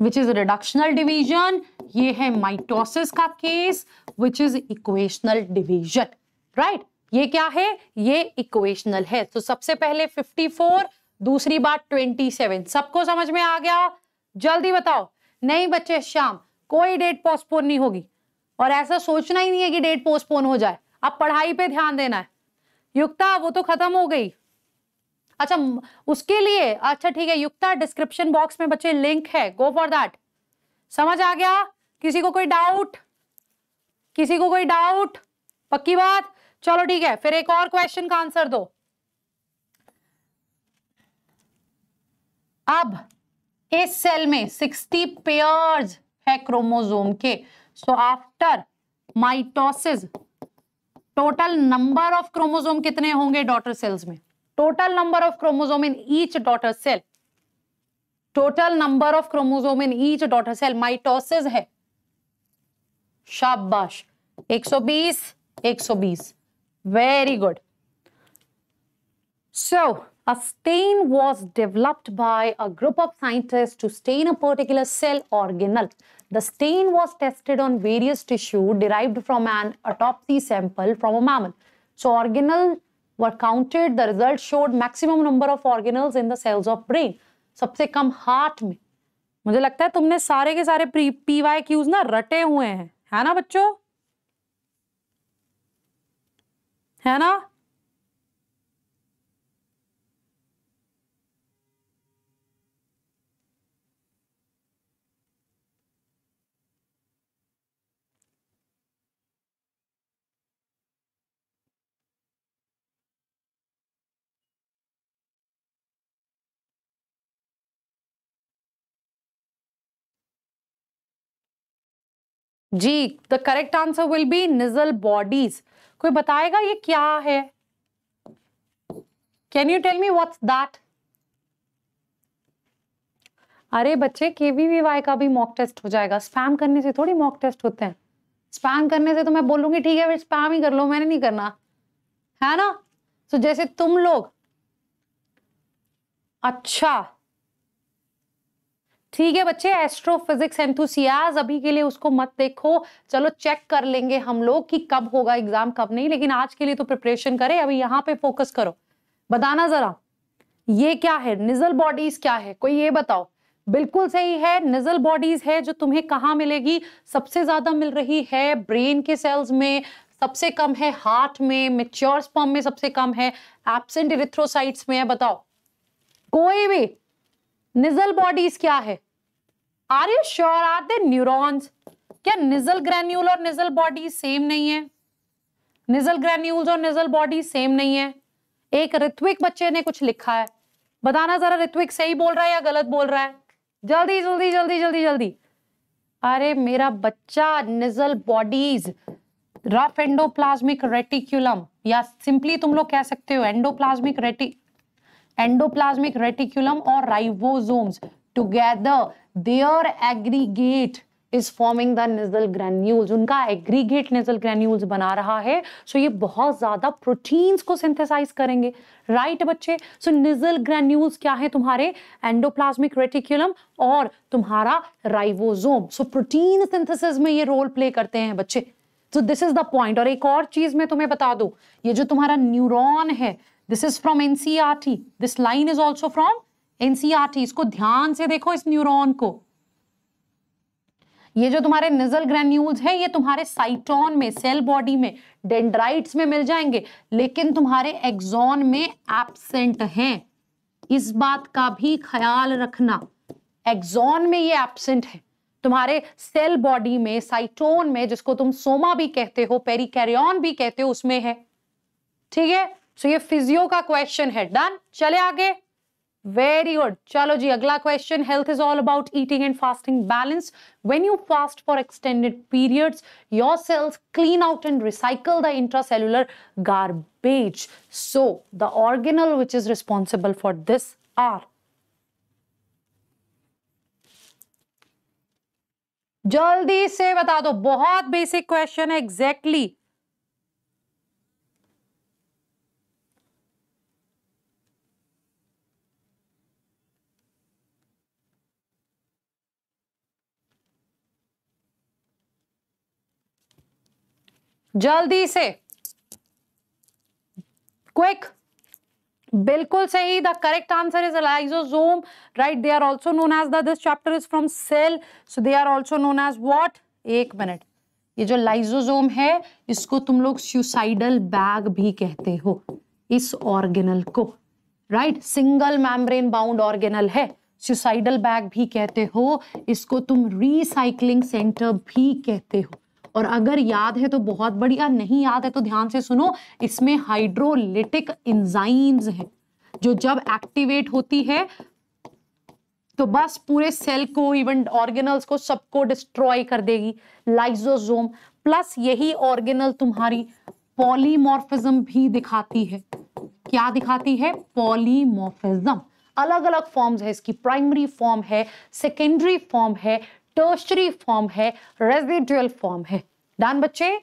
which is reductional division ये है माइटोसिस का case which is equational division right ये क्या है ये इक्वेशनल है तो सबसे पहले 54 दूसरी बात 27 सबको समझ में आ गया जल्दी बताओ नहीं बच्चे शाम कोई डेट पोस्टपोन नहीं होगी और ऐसा सोचना ही नहीं है कि डेट पोस्टपोन हो जाए अब पढ़ाई पे ध्यान देना है युक्ता वो तो खत्म हो गई अच्छा उसके लिए अच्छा ठीक है युक्ता डिस्क्रिप्शन बॉक्स में बच्चे लिंक है गो फॉर दैट समझ आ गया किसी को कोई डाउट किसी को कोई डाउट पक्की बात चलो ठीक है फिर एक और क्वेश्चन का आंसर दो अब इस सेल में 60 पेयर्स है क्रोमोजोम के so after mitosis total number of chromosome कितने होंगे डॉटर सेल्स में total number of chromosome in each daughter cell total number of chromosome in each daughter cell mitosis है शाबाश 120 120 very good so a stain was developed by a group of scientists to stain a particular cell organelle the stain was tested on various tissue derived from an autopsy sample from a mammal so organelle were counted, the result showed maximum number of organelles in the cells of brain. सबसे कम heart में मुझे लगता है तुमने सारे के सारे P Y Qs ना रटे हुए हैं है ना बच्चों है ना जी the correct answer will be Nissl bodies कोई बताएगा ये क्या है can you tell me what's that अरे बच्चे केवीवीवाई का भी मॉक टेस्ट हो जाएगा स्पैम करने से थोड़ी मॉक टेस्ट होते हैं स्पैम करने से तो मैं बोलूंगी ठीक है स्पैम ही कर लो मैंने नहीं करना है ना तो so, जैसे तुम लोग अच्छा ठीक है बच्चे एस्ट्रोफिजिक्स एंथुसियाज अभी के लिए उसको मत देखो चलो चेक कर लेंगे हम लोग कि कब होगा एग्जाम कब नहीं लेकिन आज के लिए तो प्रिपरेशन करें अभी यहाँ पे फोकस करो बताना जरा ये क्या है निजल बॉडीज क्या है कोई ये बताओ बिल्कुल सही है निजल बॉडीज है जो तुम्हें कहाँ मिलेगी सबसे ज्यादा मिल रही है ब्रेन के सेल्स में सबसे कम है हार्ट में मेच्योर स्पर्म में सबसे कम है एबसेंट इरिथ्रोसाइट्स में है बताओ कोई भी निजल बॉडीज क्या है are you sure are they neurons क्या निजल ग्रेन्यूल और निजल बॉडी सेम नहीं है निजल ग्रेन्यूल्स और निजल बॉडी सेम नहीं है एक ऋत्विक बच्चे ने कुछ लिखा है बताना जरा ऋत्विक सही बोल रहा है या गलत बोल रहा है जल्दी जल्दी जल्दी जल्दी जल्दी अरे मेरा बच्चा Nissl bodies rough endoplasmic reticulum या सिंपली तुम लोग कह सकते हो एंडोप्लाज्मिक रेटिक एंडोप्लाज्मिक रेटिकुलम और ribosomes together their aggregate is forming the Nissl granules उनका एग्रीगेट नेजल ग्रेन्यूल्स बना रहा है सो so ये बहुत ज़्यादा प्रोटीन्स को सिंथेसाइज करेंगे राइट right, बच्चे सो नेजल ग्रेन्यूल्स क्या है तुम्हारे एंडोप्लाज्मिक रेटिकुलम और तुम्हारा राइवोजोम सो प्रोटीन सिंथेसिस में ये रोल प्ले करते हैं बच्चे तो दिस इज द पॉइंट और एक और चीज़ मैं तुम्हें बता दूँ ये जो तुम्हारा न्यूरॉन है this is from NCERT this line is also from NCERT इसको ध्यान से देखो इस न्यूरोन को ये जो तुम्हारे नजल ग्रेन्यूल्स हैं ये तुम्हारे साइटोन में सेल बॉडी में डेंड्राइट्स में मिल जाएंगे लेकिन तुम्हारे एक्सॉन में एबसेंट हैं इस बात का भी ख्याल रखना एक्सॉन में ये एबसेंट है तुम्हारे सेल बॉडी में साइटोन में जिसको तुम सोमा भी कहते हो पेरिकैरियन भी कहते हो उसमें है ठीक है सो ये फिजियो का क्वेश्चन है डन चले आगे वेरी गुड चलो जी अगला question health is all about eating and fasting balance when you fast for extended periods your cells clean out and recycle the intracellular garbage so the organelle which is responsible for this are जल्दी से बता दो बहुत basic question है exactly जल्दी से quick बिल्कुल सही the correct answer is lysosome right they are also known as this chapter is from cell so they are also known as what एक मिनट ये जो लाइजोजोम है इसको तुम लोग सुसाइडल बैग भी कहते हो इस ऑर्गेनल को right single membrane bound organelle है सुसाइडल बैग भी कहते हो इसको तुम रिसाइकलिंग सेंटर भी कहते हो और अगर याद है तो बहुत बढ़िया नहीं याद है तो ध्यान से सुनो इसमें हाइड्रोलिटिक इंजाइम्स हैं जो जब एक्टिवेट होती है तो बस पूरे सेल को इवन ऑर्गेनल्स को सबको डिस्ट्रॉय कर देगी लाइजोजोम प्लस यही ऑर्गेनल तुम्हारी पॉलीमोर्फिज्म भी दिखाती है क्या दिखाती है पॉलीमोर्फिज्म अलग अलग फॉर्म्स है इसकी प्राइमरी फॉर्म है सेकेंडरी फॉर्म है टर्शरी फॉर्म है रेजिडुअल फॉर्म है डान बच्चे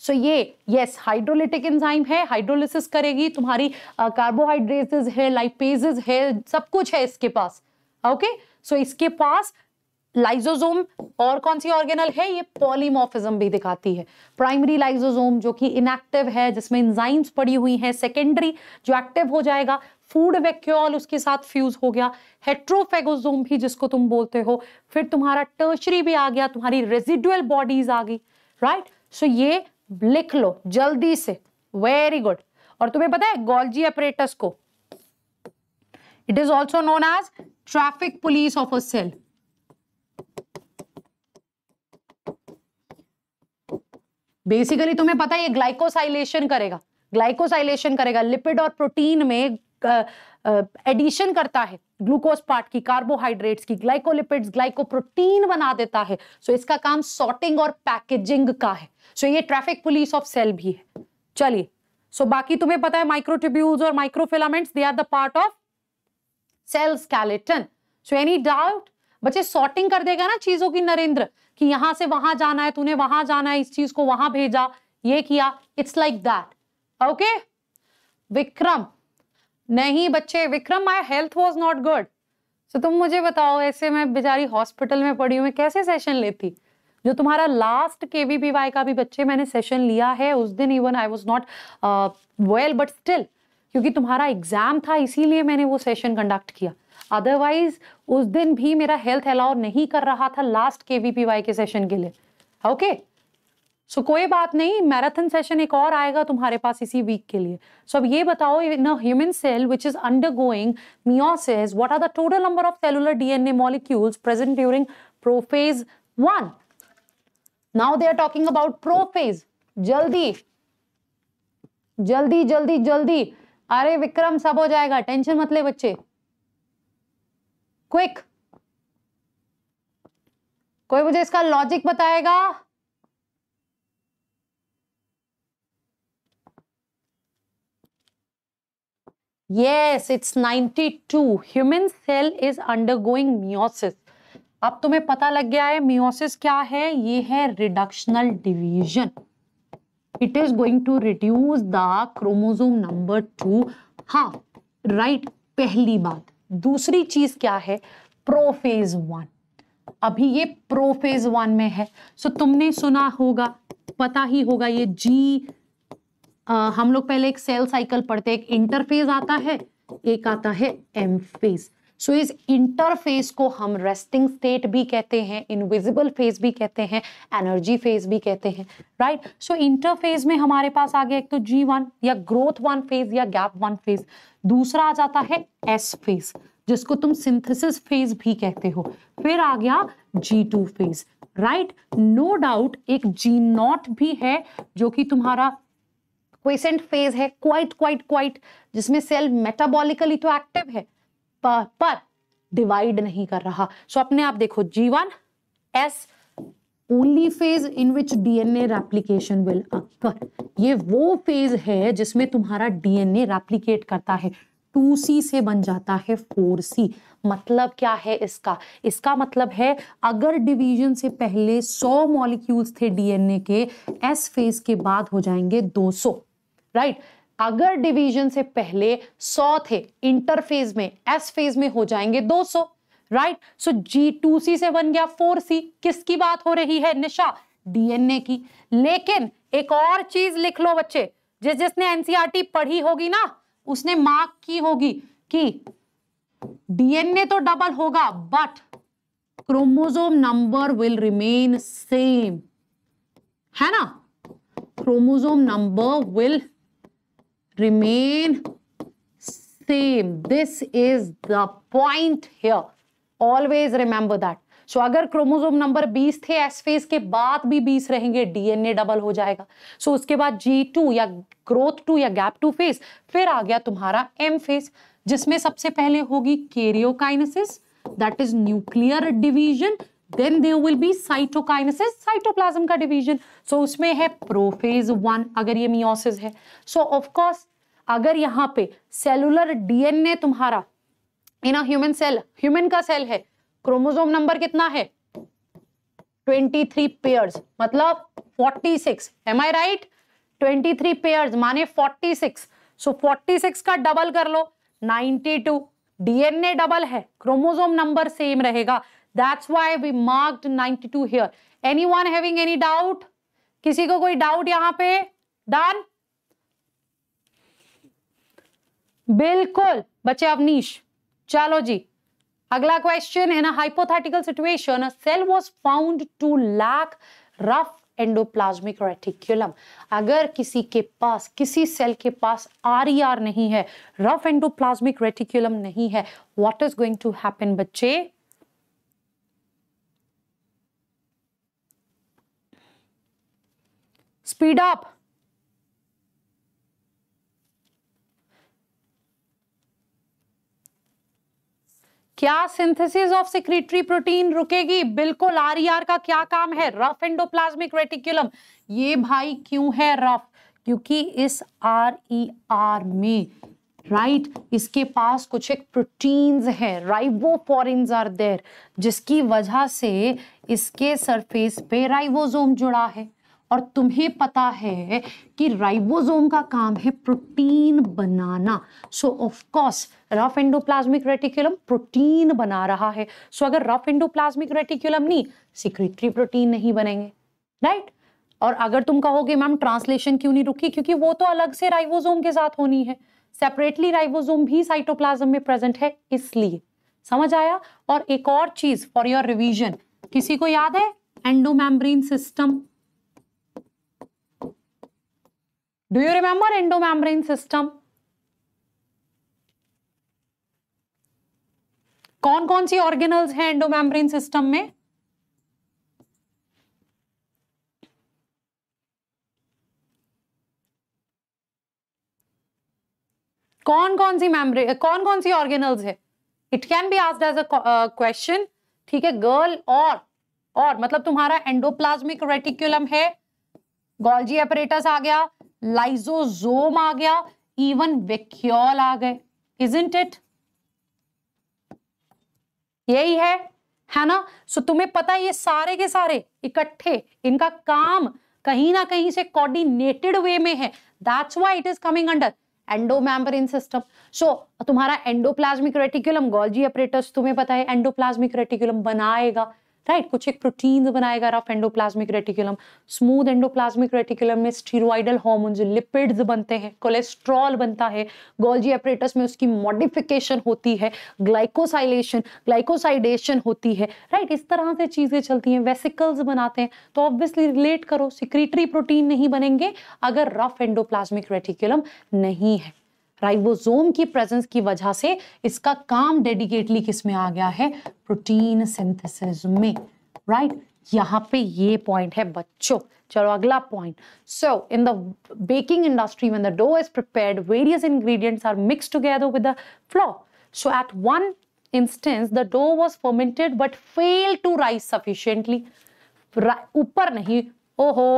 सो so, ये यस हाइड्रोलिटिक एंजाइम है हाइड्रोलिसिस करेगी तुम्हारी कार्बोहाइड्रेट्स है लाइपेजेस है सब कुछ है इसके पास ओके okay? सो so, इसके पास लाइजोजोम और कौन सी ऑर्गेनल है ये पॉलीमोफिज्म भी दिखाती है प्राइमरी लाइजोजोम जो कि इनएक्टिव है जिसमें इंजाइम्स पड़ी हुई हैं सेकेंडरी जो एक्टिव हो जाएगा फूड वैक्यूल उसके साथ फ्यूज हो गया हेट्रोफेगोजोम भी जिसको तुम बोलते हो फिर तुम्हारा टर्शरी भी आ गया तुम्हारी रेजिडुअल बॉडीज आ गई राइट सो ये लिख लो जल्दी से वेरी गुड और तुम्हें पता है गोल्जी अपरेटस को it is also known as traffic police of a cell basically तुम्हें पता है ये ग्लाइकोसाइलेशन करेगा ग्लाइकोसाइलेशन करेगा लिपिड और प्रोटीन में एडिशन करता है ग्लूकोज पार्ट की कार्बोहाइड्रेट्स की ग्लाइकोलिपिड्स ग्लाइकोप्रोटीन बना देता है सो so इसका काम सॉर्टिंग और पैकेजिंग का है सो so ये ट्रैफिक पुलिस ऑफ सेल भी है चलिए सो so बाकी तुम्हें पता है माइक्रोट्यूब्यूल्स और microfilaments they are the part of cell skeleton so any doubt बच्चे सॉर्टिंग कर देगा ना चीजों की नरेंद्र कि यहां से वहां जाना है तूने वहां जाना है इस चीज को वहां भेजा ये किया it's like that okay Vikram नहीं बच्चे Vikram my health was not good so तुम मुझे बताओ ऐसे मैं बेचारी हॉस्पिटल में पड़ी हूँ मैं कैसे सेशन लेती जो तुम्हारा last K V B Y का भी बच्चे मैंने सेशन लिया है उस दिन even I was not well but still क्योंकि तुम्हारा एग्जाम था इसीलिए मैंने वो सेशन कंडक्ट किया अदरवाइज उस दिन भी मेरा हेल्थ अलाउ नहीं कर रहा था last K V P Y के सेशन के लिए ओके okay? सो so, कोई बात नहीं मैराथन सेशन एक और आएगा तुम्हारे पास इसी वीक के लिए सो so, अब ये बताओ in human cell which is undergoing meiosis what are the total number of cellular DNA molecules present during prophase one now they are talking about prophase जल्दी जल्दी जल्दी जल्दी अरे विक्रम सब हो जाएगा टेंशन मत ले बच्चे क्विक कोई मुझे इसका लॉजिक बताएगा yes it's 92 human cell is undergoing meiosis अब तुम्हें पता लग गया है मियोसिस क्या है ये है reductional division it is going to reduce the chromosome number to हाँ राइट right, पहली बात दूसरी चीज क्या है प्रोफेज वन अभी ये प्रोफेज वन में है सो so, तुमने सुना होगा पता ही होगा ये जी हम लोग पहले एक सेल साइकिल पढ़ते हैं एक इंटरफेज आता है एक आता है एम फेज सो इस इंटरफेस को हम रेस्टिंग स्टेट भी कहते हैं इनविजिबल फेज भी कहते हैं एनर्जी फेज भी कहते हैं राइट सो इंटरफेज में हमारे पास आ गया एक तो जी वन या ग्रोथ वन फेज या गैप वन फेज दूसरा आ जाता है एस फेज जिसको तुम सिंथेसिस फेज भी कहते हो फिर आ गया G two phase right no doubt एक जी नॉट भी है जो कि तुम्हारा क्वेसेंट फेज है क्वाइट क्वाइट क्वाइट जिसमें सेल मेटाबॉलिकली तो एक्टिव है पर, पर डिवाइड नहीं कर रहा सो so, अपने आप देखो G one S only phase in which DNA replication will occur ये वो फेज है जिसमें तुम्हारा डीएनए रेप्लीकेट करता है 2C से बन जाता है 4C मतलब क्या है इसका इसका मतलब है अगर डिवीजन से पहले 100 मॉलिक्यूल्स थे डीएनए के एस फेज के बाद हो जाएंगे 200 राइट अगर डिवीजन से पहले सौ थे इंटरफेज में एस फेज में हो जाएंगे दो सौ राइट सो जी टू सी से बन गया फोर सी किसकी बात हो रही है निशा डीएनए की लेकिन एक और चीज लिख लो बच्चे जिस जिसने एनसीईआरटी e पढ़ी होगी ना उसने मार्क की होगी कि डीएनए तो डबल होगा but chromosome number will remain same है ना chromosome number will remain same. This is the point here. Always remember that. so, अगर क्रोमोजोम नंबर 20 थे एस फेज के बाद भी 20 रहेंगे डीएनए डबल हो जाएगा सो so, उसके बाद जी टू या ग्रोथ टू या गैप टू फेज फिर आ गया तुम्हारा एम फेज जिसमें सबसे पहले होगी karyokinesis that is nuclear division then there will be cytokinesis cytoplasm का डिवीजन सो so, उसमें है प्रोफेज वन अगर ये मियोसिस है सो so, ऑफकोर्स अगर यहाँ पे सेलुलर डीएनए तुम्हारा in a human cell human का सेल है क्रोमोजोम नंबर कितना है 23 पेयर्स मतलब 46 am I right twenty three pairs माने 46 सो फोर्टी 46 का डबल कर लो 92 डीएनए डबल है क्रोमोजोम नंबर सेम रहेगा that's why we marked 92 here anyone having any doubt किसी को कोई डाउट यहां पे डन बिल्कुल बच्चे अवनीश चलो जी अगला क्वेश्चन है ना hypothetical situation cell was found to lack rough endoplasmic reticulum अगर किसी के पास किसी सेल के पास आर e नहीं है रफ एंडोप्लाज्मिक रेटिक्यूलम नहीं है what is going to happen बच्चे स्पीड अप क्या सिंथेसिस ऑफ सिक्रिटरी प्रोटीन रुकेगी बिल्कुल आरईआर e का क्या काम है रफ एंडोप्लाज्मिक रेटिकुलम ये भाई क्यों है रफ क्योंकि इस आरईआर e में राइट right, इसके पास कुछ एक प्रोटीन्स है राइबोपोरिन्स आर देर जिसकी वजह से इसके सरफेस पे राइबोसोम जुड़ा है और तुम्हें पता है कि राइबोसोम का काम है प्रोटीन बनाना so of course rough endoplasmic reticulum protein बना रहा है सो so, अगर रफ एंडोप्लाज्मिक रेटिकुलम नहीं सिक्रेटरी प्रोटीन नहीं बनेंगे राइट right? और अगर तुम कहोगे मैम ट्रांसलेशन क्यों नहीं रुकी क्योंकि वो तो अलग से राइबोसोम के साथ होनी है सेपरेटली राइबोसोम भी साइटोप्लाज्म में प्रेजेंट है इसलिए समझ आया और एक और चीज फॉर योर रिवीजन किसी को याद है endomembrane system Do you remember endomembrane system? कौन कौन सी ऑर्गेनल्स हैं एंडोमैम्ब्रेन सिस्टम में कौन कौन सी मेम्ब्रेन कौन कौन सी ऑर्गेनल्स है it can be asked as a question ठीक है गर्ल और और मतलब तुम्हारा एंडोप्लाज्मिक रेटिकुलम है गोल्जी एपरेटस आ गया लाइजोजोम आ गया इवन वेक्यूल आ गए इज इंट इट यही है है ना सो so, तुम्हें पता है ये सारे के सारे इकट्ठे इनका काम कहीं ना कहीं से कोऑर्डिनेटेड वे में है that's why it is coming under endomembrane system so तुम्हारा एंडोप्लाज्मिक रेटिकुलम गोल्जी अपरेटस तुम्हें पता है एंडोप्लाज्मिक रेटिकुलम बनाएगा राइट कुछ एक प्रोटीन बनाएगा rough endoplasmic reticulum smooth endoplasmic reticulum में स्टीरोइडल हॉर्मोन्स लिपिड्स बनते हैं कोलेस्ट्रॉल बनता है गोल्जी एपरेटस में उसकी मॉडिफिकेशन होती है ग्लाइकोसाइलेशन ग्लाइकोसाइडेशन होती है राइट इस तरह से चीज़ें चलती हैं वेसिकल्स बनाते हैं तो ऑब्वियसली रिलेट करो सिक्रीटरी प्रोटीन नहीं बनेंगे अगर रफ एंडोप्लाज्मिक रेटिकुलम नहीं है राइबोसोम की प्रेजेंस की वजह से इसका काम डेडिकेटली किसमें आ गया है प्रोटीन सिंथेसिस में राइट यहां पे ये पॉइंट है बच्चों चलो अगला point so in the baking industry में dough is prepared various ingredients are mixed together with so at one instance the dough was fermented but fail to rise sufficiently ऊपर नहीं ओहो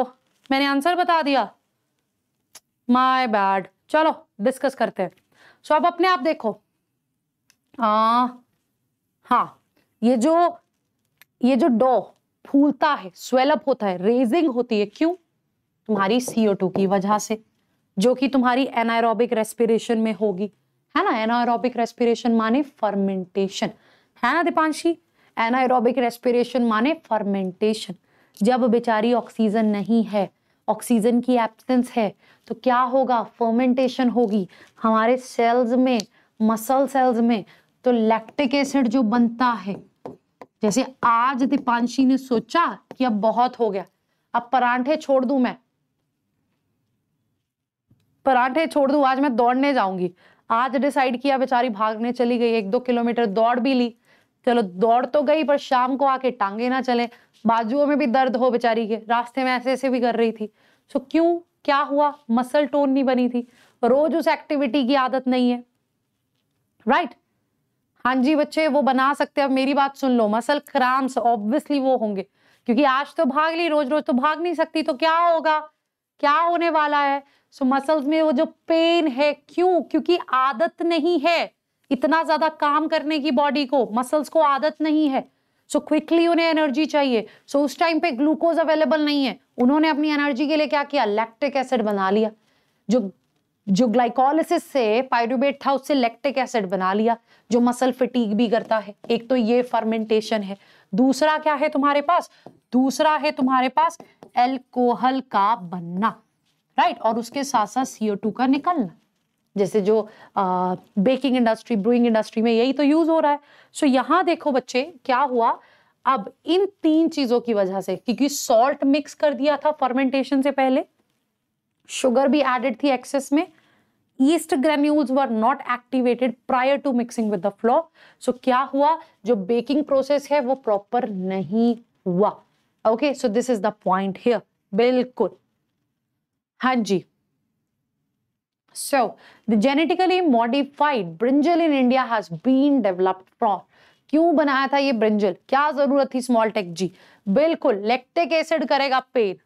मैंने आंसर बता दिया माई बैड चलो discuss करते हैं सो अब अपने आप देखो आ, हाँ ये जो ये जो डो फूलता है स्वेलअप होता है रेजिंग होती है क्यों तुम्हारी सीओ टू की वजह से जो कि तुम्हारी एनारोबिक रेस्पिरेशन में होगी है ना एनारोबिक रेस्पिरेशन माने फर्मेंटेशन है ना दीपांशी एनारोबिक रेस्पिरेशन माने फर्मेंटेशन जब बेचारी ऑक्सीजन नहीं है ऑक्सीजन की एब्सेंस है तो क्या होगा फर्मेंटेशन होगी हमारे सेल्स में मसल सेल्स में तो लैक्टिक एसिड जो बनता है जैसे आज दीपांशी ने सोचा कि अब बहुत हो गया अब परांठे छोड़ दू मैं परांठे छोड़ दू आज मैं दौड़ने जाऊंगी आज डिसाइड किया बेचारी भागने चली गई एक दो किलोमीटर दौड़ भी ली चलो दौड़ तो गई पर शाम को आके टांगे ना चले बाजुओं में भी दर्द हो बेचारी के रास्ते में ऐसे ऐसे भी कर रही थी सो so, क्यों क्या हुआ मसल टोन नहीं बनी थी रोज उस एक्टिविटी की आदत नहीं है राइट right? हाँ जी बच्चे वो बना सकते हैं अब मेरी बात सुन लो मसल क्राम्स ऑब्वियसली वो होंगे क्योंकि आज तो भाग ली रोज रोज तो भाग नहीं सकती तो क्या होगा क्या होने वाला है सो so, मसल्स में वो जो पेन है क्यों क्योंकि आदत नहीं है इतना ज्यादा काम करने की बॉडी को मसल्स को आदत नहीं है सो क्विकली उन्हें एनर्जी चाहिए सो so, उस टाइम पे ग्लूकोज अवेलेबल नहीं है उन्होंने अपनी एनर्जी के लिए क्या किया लैक्टिक एसिड बना लिया जो जो ग्लाइकोलिसिस से पायरुबेट था उससे लैक्टिक एसिड बना लिया जो मसल फिटीक भी करता है एक तो ये फर्मेंटेशन है दूसरा क्या है तुम्हारे पास दूसरा है तुम्हारे पास एल्कोहल का बनना राइट और उसके साथ साथ सीओ टू का निकलना जैसे जो बेकिंग इंडस्ट्री ब्रूइंग इंडस्ट्री में यही तो यूज हो रहा है सो so, यहाँ देखो बच्चे क्या हुआ अब इन तीन चीजों की वजह से क्योंकि सॉल्ट मिक्स कर दिया था फर्मेंटेशन से पहले शुगर भी एडेड थी एक्सेस में yeast granules were not activated prior to mixing with the flour so क्या हुआ जो बेकिंग प्रोसेस है वो प्रॉपर नहीं हुआ okay so this is the point here बिल्कुल हाँ जी So the genetically modified brinjal in India has been developed from. क्यों बनाया था ये ब्रिंजल क्या जरूरत थी स्मॉल टेक जी बिल्कुल लेक्टिक एसिड करेगा पेन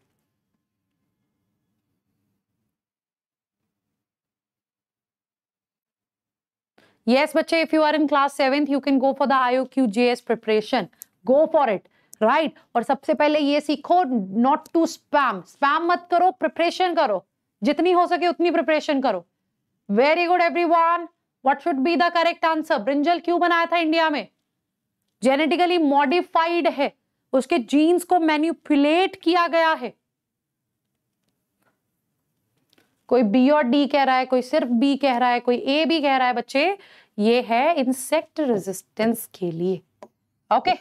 यस बच्चे if you are in class seventh you can go for the IO Q S preparation go for it right और सबसे पहले ये सीखो नॉट टू स्पैम स्पैम मत करो प्रिपरेशन करो जितनी हो सके उतनी प्रिपरेशन करो very good everyone what should be the correct answer brinjal क्यों बनाया था इंडिया में जेनेटिकली मॉडिफाइड है उसके जीन्स को मैन्युपुलेट किया गया है कोई बी और डी कह रहा है कोई सिर्फ बी कह रहा है कोई ए भी कह रहा है बच्चे ये है इंसेक्ट रेजिस्टेंस के लिए okay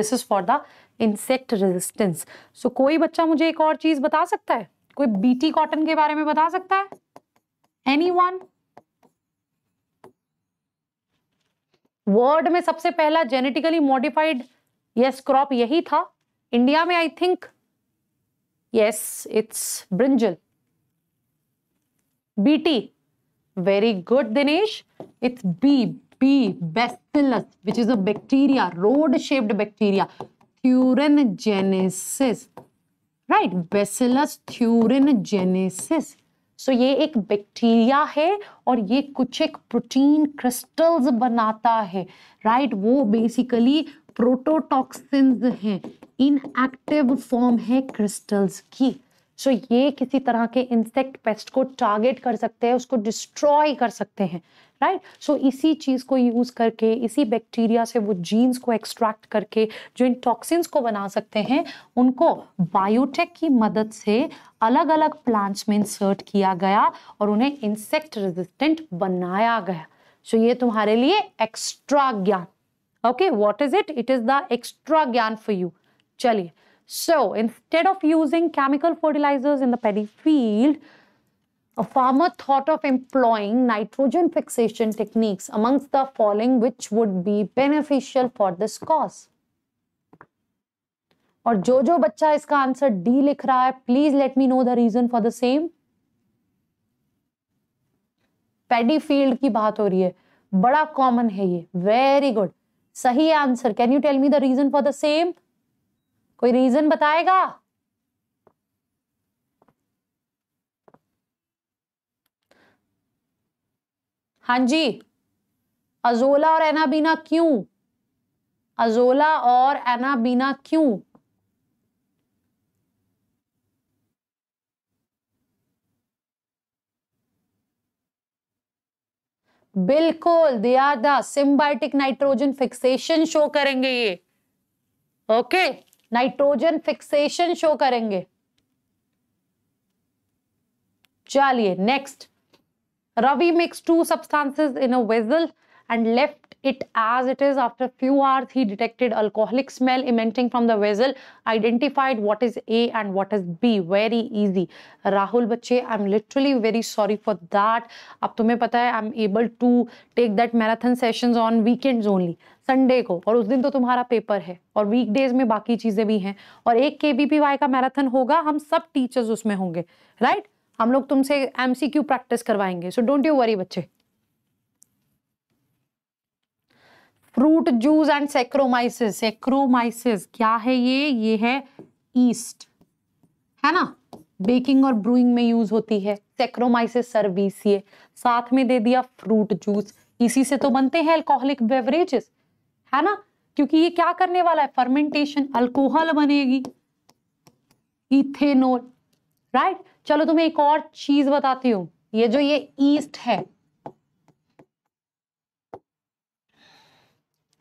this is for the insect resistance so कोई बच्चा मुझे एक और चीज बता सकता है कोई बीटी कॉटन के बारे में बता सकता है एनी वन वर्ल्ड में सबसे पहला जेनेटिकली मॉडिफाइड यस क्रॉप यही था इंडिया में I think yes it's brinjal BT very good Dinesh it's B B bacillus which is a bacteria rod shaped bacteria thuringiensis right bacillus genesis so ये एक bacteria है और ये कुछ एक प्रोटीन क्रिस्टल्स बनाता है राइट right? वो बेसिकली प्रोटोटॉक्सिन हैं एक्टिव फॉर्म है क्रिस्टल्स की सो so, ये किसी तरह के इंसेक्ट पेस्ट को टारगेट कर सकते हैं उसको डिस्ट्रॉय कर सकते हैं राइट सो इसी चीज़ को यूज़ करके इसी बैक्टीरिया से वो जीन्स को एक्सट्रैक्ट करके जो इन टॉक्सिन्स को बना सकते हैं उनको बायोटेक की मदद से अलग अलग प्लांट्स में इंसर्ट किया गया और उन्हें इंसेक्ट रेजिस्टेंट बनाया गया सो so, ये तुम्हारे लिए एक्स्ट्रा ज्ञान okay what is it it is the extra ज्ञान फॉर यू चलिए so instead of using chemical fertilizers in the paddy field a farmer thought of employing nitrogen fixation techniques amongst the following which would be beneficial for this cause और जो जो बच्चा इसका answer D लिख रहा है please let me know the reason for the same paddy field की बात हो रही है बड़ा कॉमन है ये वेरी गुड सही answer can you tell me the reason for the same कोई रीजन बताएगा हाँ जी अजोला और एनाबीना क्यों अजोला और एनाबीना क्यों बिल्कुल they are the symbiotic nitrogen fixation show करेंगे ये ओके नाइट्रोजन फिक्सेशन शो करेंगे चलिए next Ravi mixed two substances in a vessel and left it as it is. After a few hours, he detected alcoholic smell emitting from the vessel, identified what is A and what is B. Very easy. Rahul Bache, I'm literally very sorry for that. Ab tumhe pata hai, I'm able to take that marathon sessions on weekends only. Sunday को और उस दिन तो तुम्हारा paper है और weekdays में बाकी चीज़ें भी हैं और एक के का मैराथन होगा हम सब टीचर्स उसमें होंगे राइट हम लोग तुमसे एमसीक्यू प्रैक्टिस करवाएंगे सो डोंट यू वरी बच्चे fruit juice and Saccharomyces Saccharomyces क्या है ये ये है ईस्ट है ना बेकिंग और ब्रूइंग में यूज होती है सेक्रोमाइसिस ये साथ में दे दिया फ्रूट जूस इसी से तो बनते हैं अल्कोहलिक बेवरेजेस है ना क्योंकि ये क्या करने वाला है फर्मेंटेशन अल्कोहल बनेगी इथेनोल राइट चलो तुम्हें एक और चीज बताती हूं ये जो ये ईस्ट है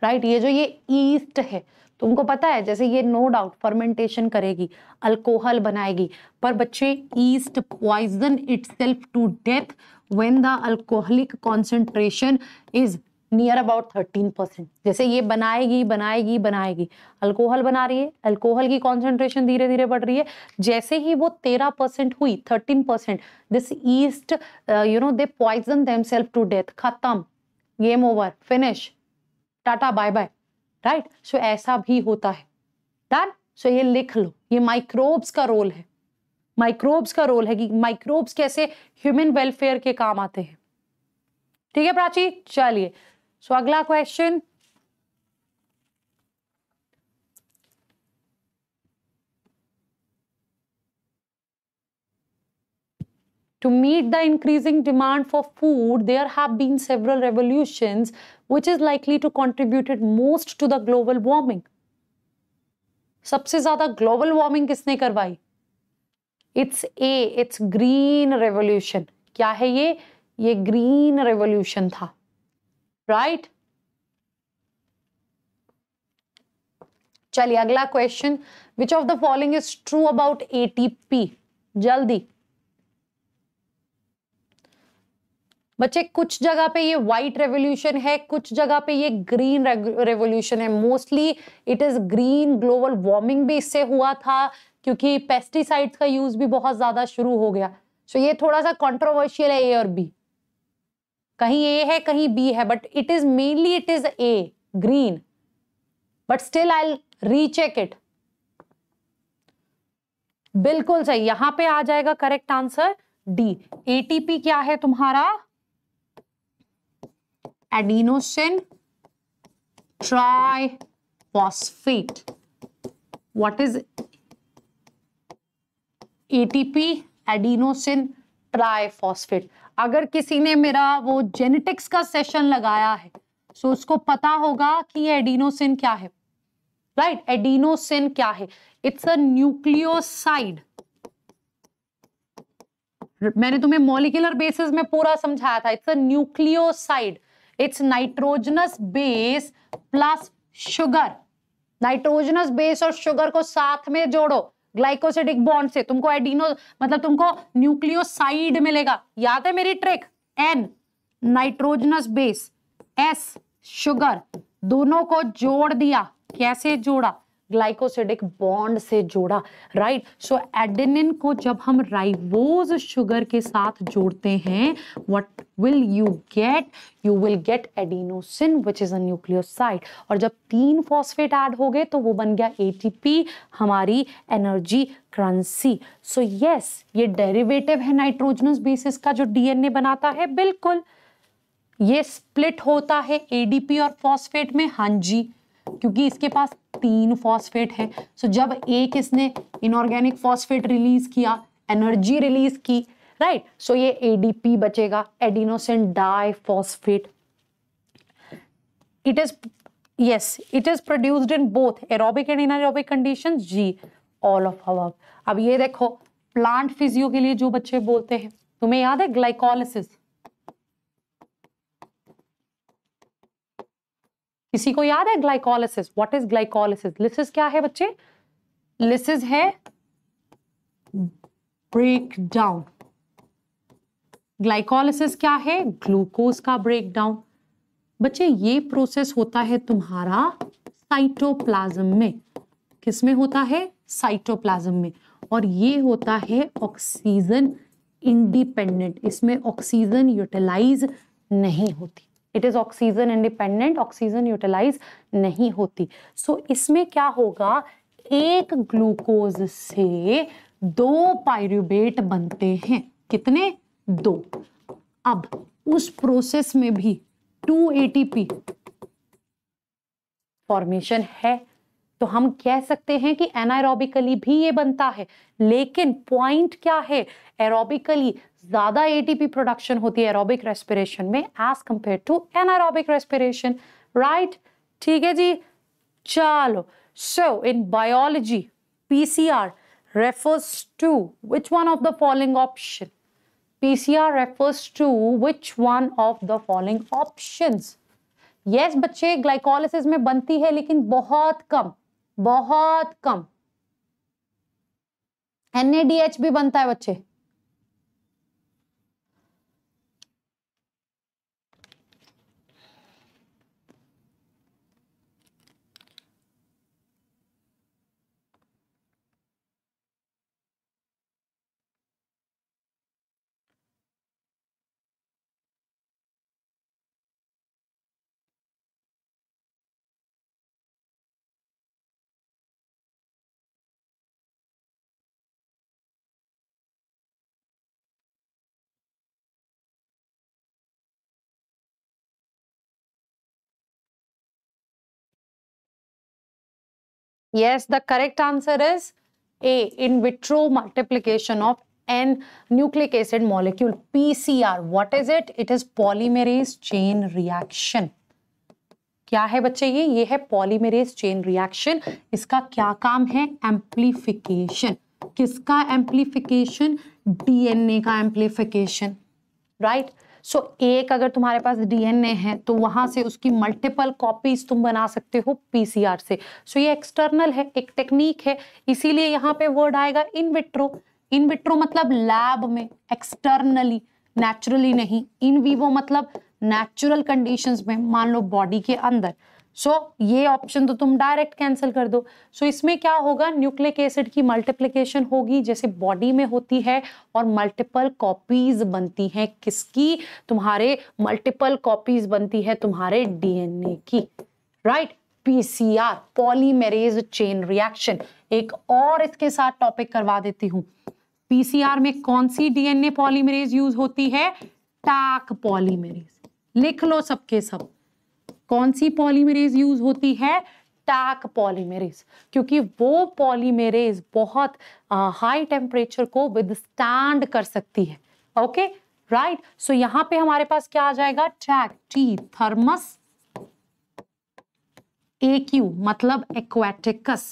राइट ये जो ये ईस्ट है तुमको पता है जैसे ये नो डाउट फर्मेंटेशन करेगी अल्कोहल बनाएगी पर बच्चे yeast poison it to death when the alcoholic concentration is near about thirteen percent जैसे ये बनाएगी बनाएगी बनाएगी अल्कोहल बना रही है अल्कोहल की कॉन्सेंट्रेशन धीरे धीरे बढ़ रही है जैसे ही वो तेरह परसेंट हुई thirteen percent this yeast you know they poison themselves to death खत्म game over finish tata bye bye right so ऐसा भी होता है डन सो so ये लिख लो ये माइक्रोब्स का रोल है माइक्रोब्स का रोल है कि माइक्रोब्स कैसे ह्यूमन वेलफेयर के काम आते हैं ठीक है प्राची चलिए सो so, अगला question To meet the increasing demand for food, there have been several revolutions which is likely to contributed most to the global warming. sabse zyada global warming kisne karwai it's a it's green revolution kya hai ye ye green revolution tha right चलिए अगला question which of the following is true about ATP जल्दी बच्चे कुछ जगह पे ये white revolution है कुछ जगह पे ये ग्रीन रेवोल्यूशन है mostly it is green global warming भी इससे हुआ था क्योंकि पेस्टिसाइड्स का यूज भी बहुत ज्यादा शुरू हो गया सो so ये थोड़ा सा कंट्रोवर्शियल है ए और बी कहीं ए है कहीं बी है but it is mainly it is a green but still I recheck it बिल्कुल सही यहां पे आ जाएगा करेक्ट आंसर डी एटीपी क्या है तुम्हारा adenosine phosphate what is ATP adenosine phosphate अगर किसी ने मेरा वो जेनेटिक्स का सेशन लगाया है सो तो उसको पता होगा कि एडिनोसिन एडीनोसिन क्या है राइट right? एडीनोसिन क्या है इट्स अ न्यूक्लियोसाइड मैंने तुम्हें मोलिकुलर बेसिस में पूरा समझाया था it's a nucleoside it's nitrogenous base plus sugar nitrogenous base और शुगर को साथ में जोड़ो ग्लाइकोसिडिक बॉन्ड से तुमको एडिनो मतलब तुमको न्यूक्लियोसाइड मिलेगा याद है मेरी trick N nitrogenous base S sugar दोनों को जोड़ दिया कैसे जोड़ा ग्लाइकोसिडिक बॉन्ड से जोड़ा राइट सो एडेनिन को जब हम राइबोज शुगर के साथ जोड़ते हैं what will you get you will get adenosine which is a nucleoside और जब तीन फॉस्फेट ऐड हो गए तो वो बन गया एटीपी हमारी एनर्जी करंसी सो यस ये डेरिवेटिव है नाइट्रोजनस बेसिस का जो डीएनए बनाता है बिल्कुल ये स्प्लिट होता है एडीपी और फॉस्फेट में हाँ क्योंकि इसके पास तीन फॉस्फेट है सो जब एक इसने इनऑर्गेनिक फॉस्फेट रिलीज किया एनर्जी रिलीज की राइट right? सो so, ये एडीपी बचेगा adenosine phosphate it is yes it is produced in both aerobic and anaerobic condition जी ऑल ऑफ अब अब ये देखो प्लांट फिजियो के लिए जो बच्चे बोलते हैं तुम्हें याद है ग्लाइकोलिसिस किसी को याद है glycolysis what is glycolysis lysis क्या है बच्चे लिसिस है ब्रेक डाउन ग्लाइकोलिसिस क्या है ग्लूकोज का ब्रेक डाउन बच्चे ये प्रोसेस होता है तुम्हारा साइटोप्लाज्म में किस में होता है साइटोप्लाज्म में और ये होता है ऑक्सीजन इंडिपेंडेंट इसमें ऑक्सीजन यूटिलाइज नहीं होती it is oxygen independent oxygen utilise नहीं होती सो so, इसमें क्या होगा एक ग्लूकोज से दो पायरुबेट बनते हैं कितने दो अब उस प्रोसेस में भी टू एटीपी फॉर्मेशन है तो हम कह सकते हैं कि एनारोबिकली भी ये बनता है लेकिन पॉइंट क्या है एरोबिकली ज़्यादा एटीपी प्रोडक्शन होती है एरोबिक रेस्पिरेशन में as compare to anaerobic respiration right ठीक है जी चलो so in biology PCR refers to which one of the following option pcr refers to which one of the following options yes बच्चे glycolysis में बनती है लेकिन बहुत कम बहुत कम एनएडीएच भी बनता है बच्चे Yes, the correct answer is A, in vitro multiplication of N nucleic acid molecule, PCR. What is it? It is polymerase chain reaction. क्या है बच्चे ये ये है पॉलीमरेज चेन रिएक्शन इसका क्या काम है एम्प्लीफिकेशन किसका एम्प्लीफिकेशन डीएनए का amplification right right? So so, एक अगर तुम्हारे पास डीएनए है तो वहां से उसकी मल्टीपल कॉपीज तुम बना सकते हो पीसीआर से सो so, ये एक्सटर्नल है एक टेक्निक है इसीलिए यहाँ पे वर्ड आएगा इन विट्रो इन विट्रो मतलब लैब में एक्सटर्नली नेचुरली नहीं इन वीवो मतलब नेचुरल कंडीशंस में मान लो बॉडी के अंदर सो so, ये ऑप्शन तो तुम डायरेक्ट कैंसिल कर दो सो so, इसमें क्या होगा न्यूक्लिक एसिड की मल्टीप्लिकेशन होगी जैसे बॉडी में होती है और मल्टीपल कॉपीज बनती हैं किसकी तुम्हारे मल्टीपल कॉपीज बनती है तुम्हारे डीएनए की right PCR polymerase chain reaction एक और इसके साथ टॉपिक करवा देती हूँ पीसीआर में कौन सी डीएनए पॉलीमेरेज यूज होती है टाक पॉलीमेरेज लिख लो सबके सब, के सब. कौन सी पॉलीमरेज यूज होती है टैक पॉलीमेरेज क्योंकि वो पॉलीमेरेज बहुत हाई टेम्परेचर को विदस्टैंड कर सकती है ओके राइट सो यहां पे हमारे पास क्या आ जाएगा टैक टी थर्मस एक्यू मतलब एक्वेटिकस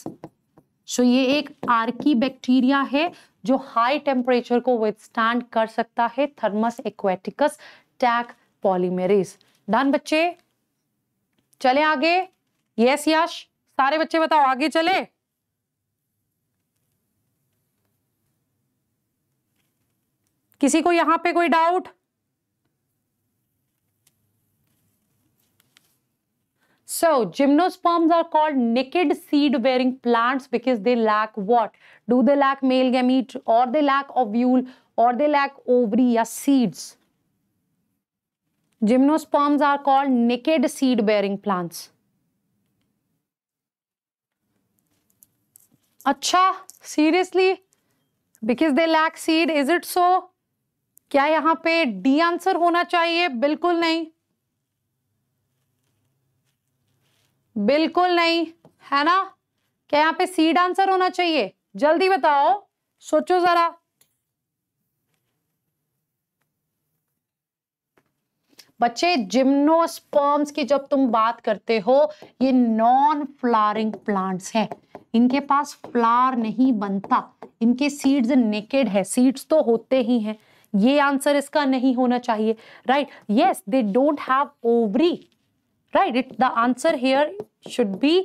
सो ये एक आर्की बैक्टीरिया है जो हाई टेम्परेचर को विदस्टैंड कर सकता है Thermus aquaticus Taq polymerase done बच्चे चले आगे यस यश सारे बच्चे बताओ आगे चले किसी को यहां पे कोई doubt so gymnosperms are called naked seed bearing plants because they lack what do they lack male gamete और दे लैक ऑफ्यूल और दे लैक ओवरी या seeds gymnosperms are called naked seed bearing plants अच्छा seriously because they lack seed is it so क्या यहां पे D answer होना चाहिए बिल्कुल नहीं बिल्कुल नहीं है ना क्या यहाँ पे सीड आंसर होना चाहिए जल्दी बताओ सोचो जरा बच्चे जिम्नोस्पर्म्स की जब तुम बात करते हो ये नॉन फ्लावरिंग प्लांट्स हैं इनके पास फ्लावर नहीं बनता इनके सीड्स नेकेड है सीड्स तो होते ही हैं ये आंसर इसका नहीं होना चाहिए right yes they don't have ovary right it the answer here should be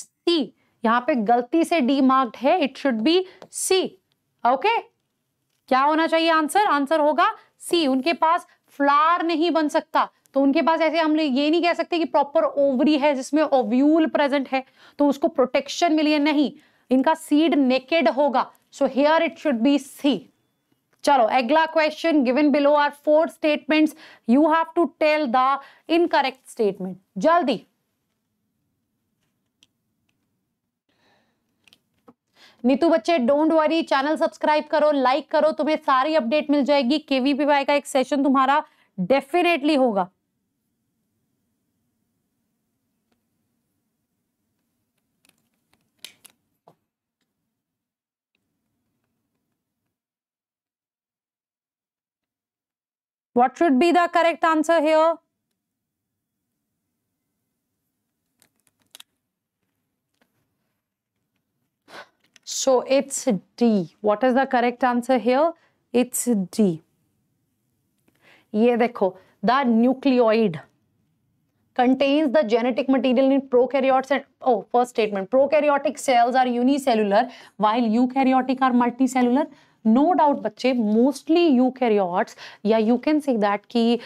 C यहाँ पे गलती से डी मार्क्ड है it should be C okay क्या होना चाहिए आंसर आंसर होगा सी उनके पास फ्लावर नहीं बन सकता तो उनके पास ऐसे हम लोग ये नहीं कह सकते कि प्रॉपर ओवरी है जिसमें ओव्यूल प्रेजेंट है तो उसको प्रोटेक्शन मिली है नहीं इनका सीड नेकेड होगा so here it should be C चलो अगला question given below are four statements you have to tell the incorrect statement जल्दी नीतू बच्चे डोंट वरी चैनल सब्सक्राइब करो लाइक करो तुम्हें सारी अपडेट मिल जाएगी केवीपीवाई का एक सेशन तुम्हारा डेफिनेटली होगा What should be the correct answer here? So it's D. What is the correct answer here? It's D. ये देखो the nucleoid contains the genetic material in prokaryotes and oh first statement prokaryotic cells are unicellular while eukaryotic are multicellular no doubt बच्चे mostly eukaryotes Yeah, you can say that कि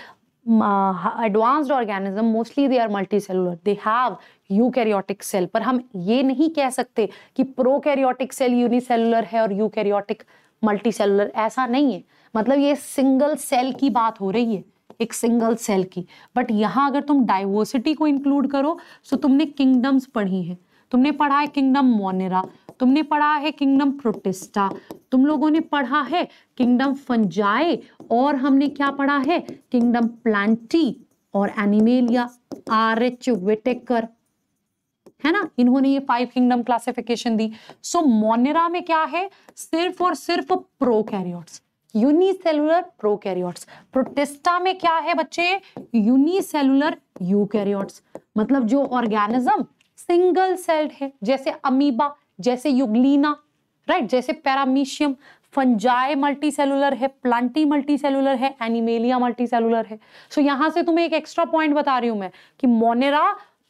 advanced organism mostly they are multi cellular they have eukaryotic cell पर हम ये नहीं कह सकते कि prokaryotic cell unicellular है और यूकैरियोटिक मल्टी सेलुलर ऐसा नहीं है मतलब ये सिंगल सेल की बात हो रही है एक सिंगल सेल की बट यहाँ अगर तुम डाइवर्सिटी को इंक्लूड करो तो तुमने किंगडम्स पढ़ी हैं तुमने पढ़ा है किंगडम मोनेरा तुमने पढ़ा है किंगडम प्रोटेस्टा तुम लोगों ने पढ़ा है किंगडम फंजाए और हमने क्या पढ़ा है किंगडम प्लांटी और एनिमेलिया आर एच वेटेकर है ना इन्होंने ये फाइव किंगडम क्लासिफिकेशन दी सो so, मोनेरा में क्या है सिर्फ और सिर्फ प्रोकैरियोट्स यूनिसेलुलर प्रोकैरियोट्स प्रोटेस्टा में क्या है बच्चे यूनिसेलुलर यूकैरियोट्स मतलब जो ऑर्गेनिज्म सिंगल सेल्ड है जैसे अमीबा जैसे युगलीना राइट जैसे पैरामीशियम फंजाई मल्टी सेलुलर है प्लांटी मल्टी सेलुलर है एनिमेलिया मल्टी सेलुलर है सो so, यहाँ से तुम्हें एक एक्स्ट्रा पॉइंट बता रही हूं मैं कि मोनेरा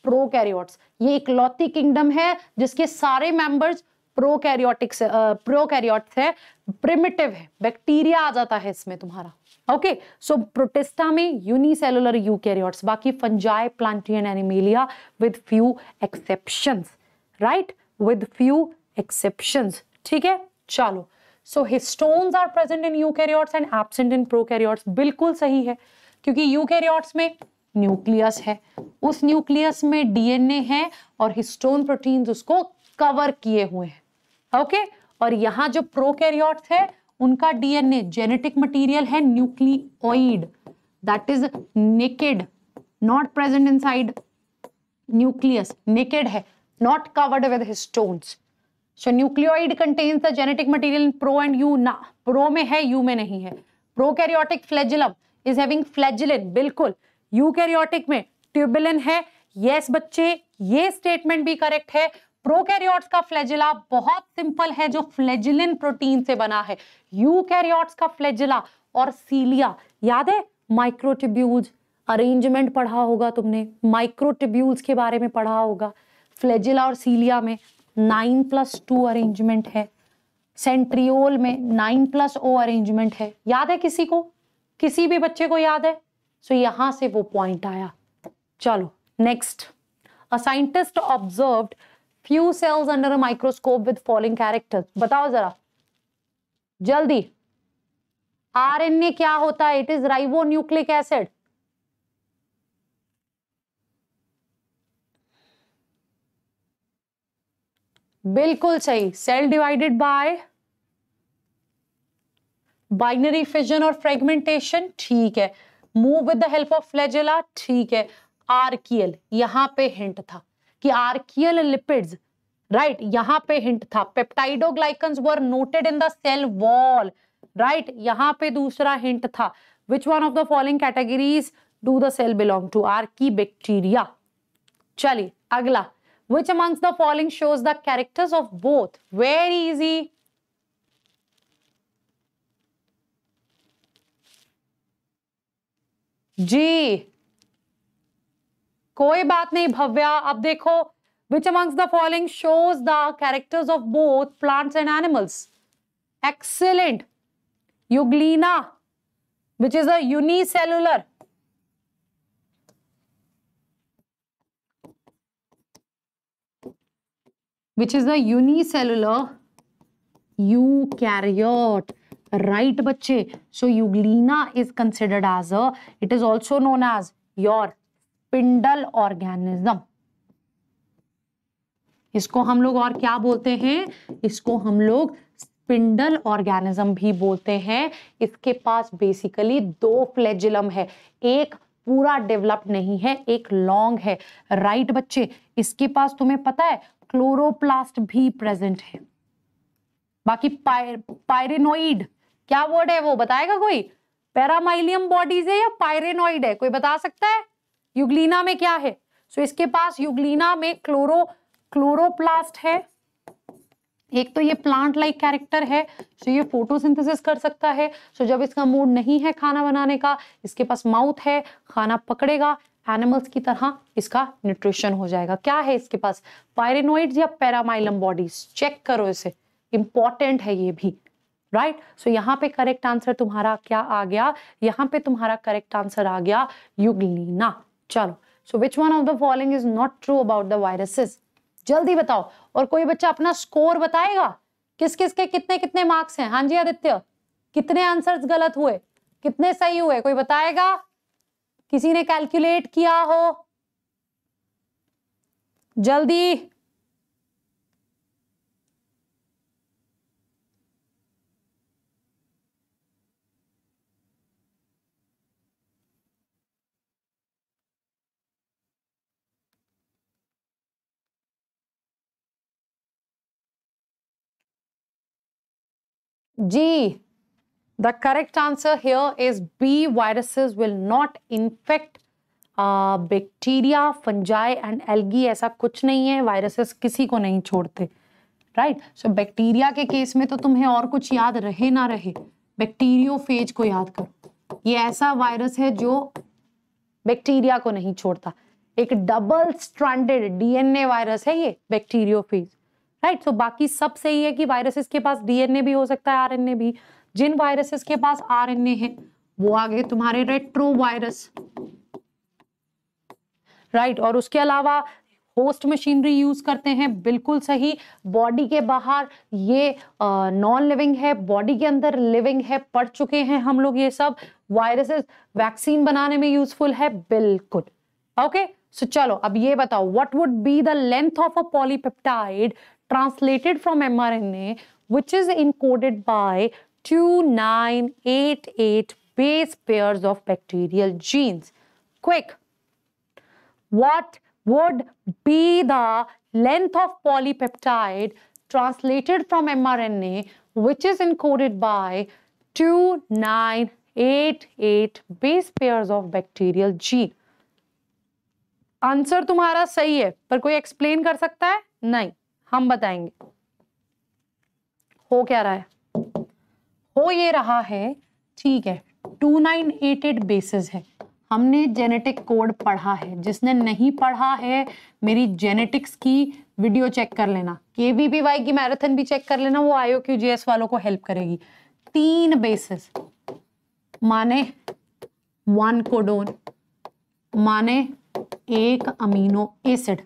प्रोकैरियोट्स ये लौती किंगडम है जिसके सारे मेंबर्स प्रोकैरियोटिक्स प्रोकैरियोट्स है प्रिमिटिव है बैक्टीरिया आ जाता है इसमें तुम्हारा ओके सो प्रोटेस्टा में यूनिसेलुलर यूकैरियोट्स बाकी fungi plantae and animalia with few exception right with few exception ठीक है चलो so histones are present in eukaryotes and absent in prokaryotes बिल्कुल सही है क्योंकि यू कैरियॉर्ट्स में न्यूक्लियस है उस न्यूक्लियस में डीएनए है और हिस्टोन प्रोटीन उसको कवर किए हुए हैं ओके okay? और यहां जो प्रो प्रोकैरियोट्स है उनका डीएनए जेनेटिक मटीरियल है nucleoid that is naked not present inside nucleus naked है not covered with histones. So nucleoid contains the genetic material in pro and eu pro में है eu में नहीं है prokaryotic flagellum is having flagellin बिल्कुल eukaryotic में tubulin है yes yes, बच्चे ये स्टेटमेंट भी करेक्ट है प्रोकैरियोट्स का फ्लैजिला बहुत सिंपल है जो फ्लैजिलिन प्रोटीन से बना है यूकैरियोट्स का फ्लैजिला और सीलिया याद है माइक्रोटिब्यूल्स अरेंजमेंट पढ़ा होगा तुमने माइक्रोटिब्यूल्स के बारे में पढ़ा होगा फ्लेजिला और सीलिया में नाइन प्लस टू अरेंजमेंट है सेंट्रियोल में नाइन प्लस ओ अरेंजमेंट है याद है किसी को किसी भी बच्चे को याद है सो so, यहां से वो पॉइंट आया चलो next a scientist observe few cells under a microscope with following character बताओ जरा जल्दी आरएनए क्या होता है it is ribo nucleic acid बिल्कुल सही cell divided by binary fission और फ्रेगमेंटेशन ठीक है move with the help of flagella ठीक है आरकीएल यहां पे हिंट था कि आरकीएल लिपिड्स राइट यहां पे हिंट था peptidoglycan were noted in the cell wall right यहां पे दूसरा हिंट था which one of the following categories do the cell belong to archaebacteria चलिए अगला Which amongst the following shows the characters of both? Very easy. जी कोई बात नहीं भव्या अब देखो which amongst the following shows the characters of both plants and animals excellent euglena which is a unicellular which is cellular eukaryote right बच्चे so euglena is considered as a it is also known as your spindle organism इसको हम लोग और क्या बोलते हैं इसको हम लोग स्पिंडल ऑर्गेनिज्म भी बोलते हैं इसके पास बेसिकली दो फ्लेजिलम है एक पूरा डेवलप नहीं है एक लॉन्ग है राइट right, बच्चे इसके पास तुम्हें पता है क्लोरोप्लास्ट भी प्रेजेंट है बाकी पायरेनोइड क्या वर्ड है वो बताएगा कोई पैरामाइलियम बॉडीज है या पायरेनोइड है कोई बता सकता है युगलीना में क्या है सो so, इसके पास युगलीना में क्लोरो क्लोरोप्लास्ट है एक तो ये प्लांट लाइक कैरेक्टर है सो so ये फोटोसिंथेसिस कर सकता है सो so जब इसका मूड नहीं है खाना बनाने का इसके पास माउथ है खाना पकड़ेगा एनिमल्स की तरह इसका न्यूट्रिशन हो जाएगा क्या है इसके पास पायरेनोइड या पैरामाइलम बॉडीज चेक करो इसे इंपॉर्टेंट है ये भी राइट right? सो so, यहाँ पे करेक्ट आंसर तुम्हारा क्या आ गया यहाँ पे तुम्हारा करेक्ट आंसर आ गया युगलीना चलो so which one of the following is not true about the viruses जल्दी बताओ और कोई बच्चा अपना स्कोर बताएगा किस किस के कितने कितने मार्क्स हैं हाँ जी आदित्य कितने आंसर्स गलत हुए कितने सही हुए कोई बताएगा किसी ने कैलकुलेट किया हो जल्दी जी The correct answer here is B. Viruses will not infect bacteria fungi and algae ऐसा कुछ नहीं है वायरसेस किसी को नहीं छोड़ते राइट सो बैक्टीरिया के केस में तो तुम्हें और कुछ याद रहे ना रहे बैक्टीरियो फेज को याद करो ये ऐसा वायरस है जो बैक्टीरिया को नहीं छोड़ता एक डबल स्ट्रांडेड डीएनए वायरस है ये बैक्टीरियो फेज राइट सो बाकी सब सही है कि वायरसेस के पास डीएनए भी हो सकता है आरएनए भी जिन वायरसेस के पास आरएनए है वो आ गए तुम्हारे रेट्रो वायरस राइट और उसके अलावा होस्ट मशीनरी यूज करते हैं बिल्कुल सही बॉडी के बाहर ये नॉन लिविंग है बॉडी के अंदर लिविंग है पढ़ चुके हैं हम लोग ये सब वायरसेस वैक्सीन बनाने में यूजफुल है बिल्कुल ओके okay? सो so, चलो अब ये बताओ what would be the length of a polypeptide translated from M R N A which is encoded by 2988 base pairs of bacterial genes. Quick! What would be the length of polypeptide translated from mRNA which is encoded by 2988 base pairs of bacterial gene? Answer तुम्हारा सही है पर कोई explain कर सकता है नहीं हम बताएंगे हो क्या रहा है हो ये रहा है ठीक है two nine eight eight basis है हमने जेनेटिक कोड पढ़ा है जिसने नहीं पढ़ा है मेरी जेनेटिक्स की वीडियो चेक कर लेना के वी बी वाई की मैराथन भी चेक कर लेना वो आयो क्यू जी एस वालों को हेल्प करेगी तीन बेसिस माने वन कोडोन माने एक अमीनो एसिड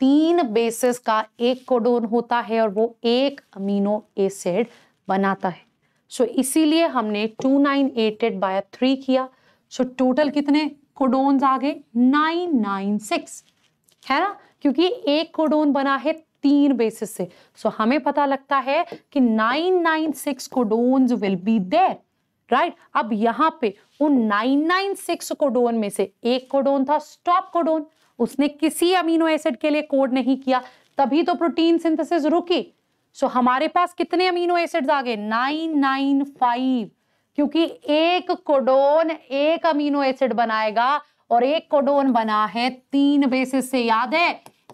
तीन बेसिस का एक कोडोन होता है और वो एक अमीनो एसिड बनाता है सो so, इसीलिए हमने two nine eighty by three किया सो so, टोटल कितने कोडोन्स आ गए नाइन नाइन सिक्स है ना क्योंकि एक कोडोन बना है तीन बेसिस से सो so, हमें पता लगता है कि nine nine six codon will be there right अब यहां पे उन नाइन नाइन सिक्स कोडोन में से एक कोडोन था स्टॉप कोडोन उसने किसी अमीनो एसिड के लिए कोड नहीं किया तभी तो प्रोटीन सिंथेसिस रुकी सो so, हमारे पास कितने अमीनो एसिड्स आ गए नाइन नाइन फाइव क्योंकि एक कोडोन एक अमीनो एसिड बनाएगा और एक कोडोन बना है तीन बेसिस से याद है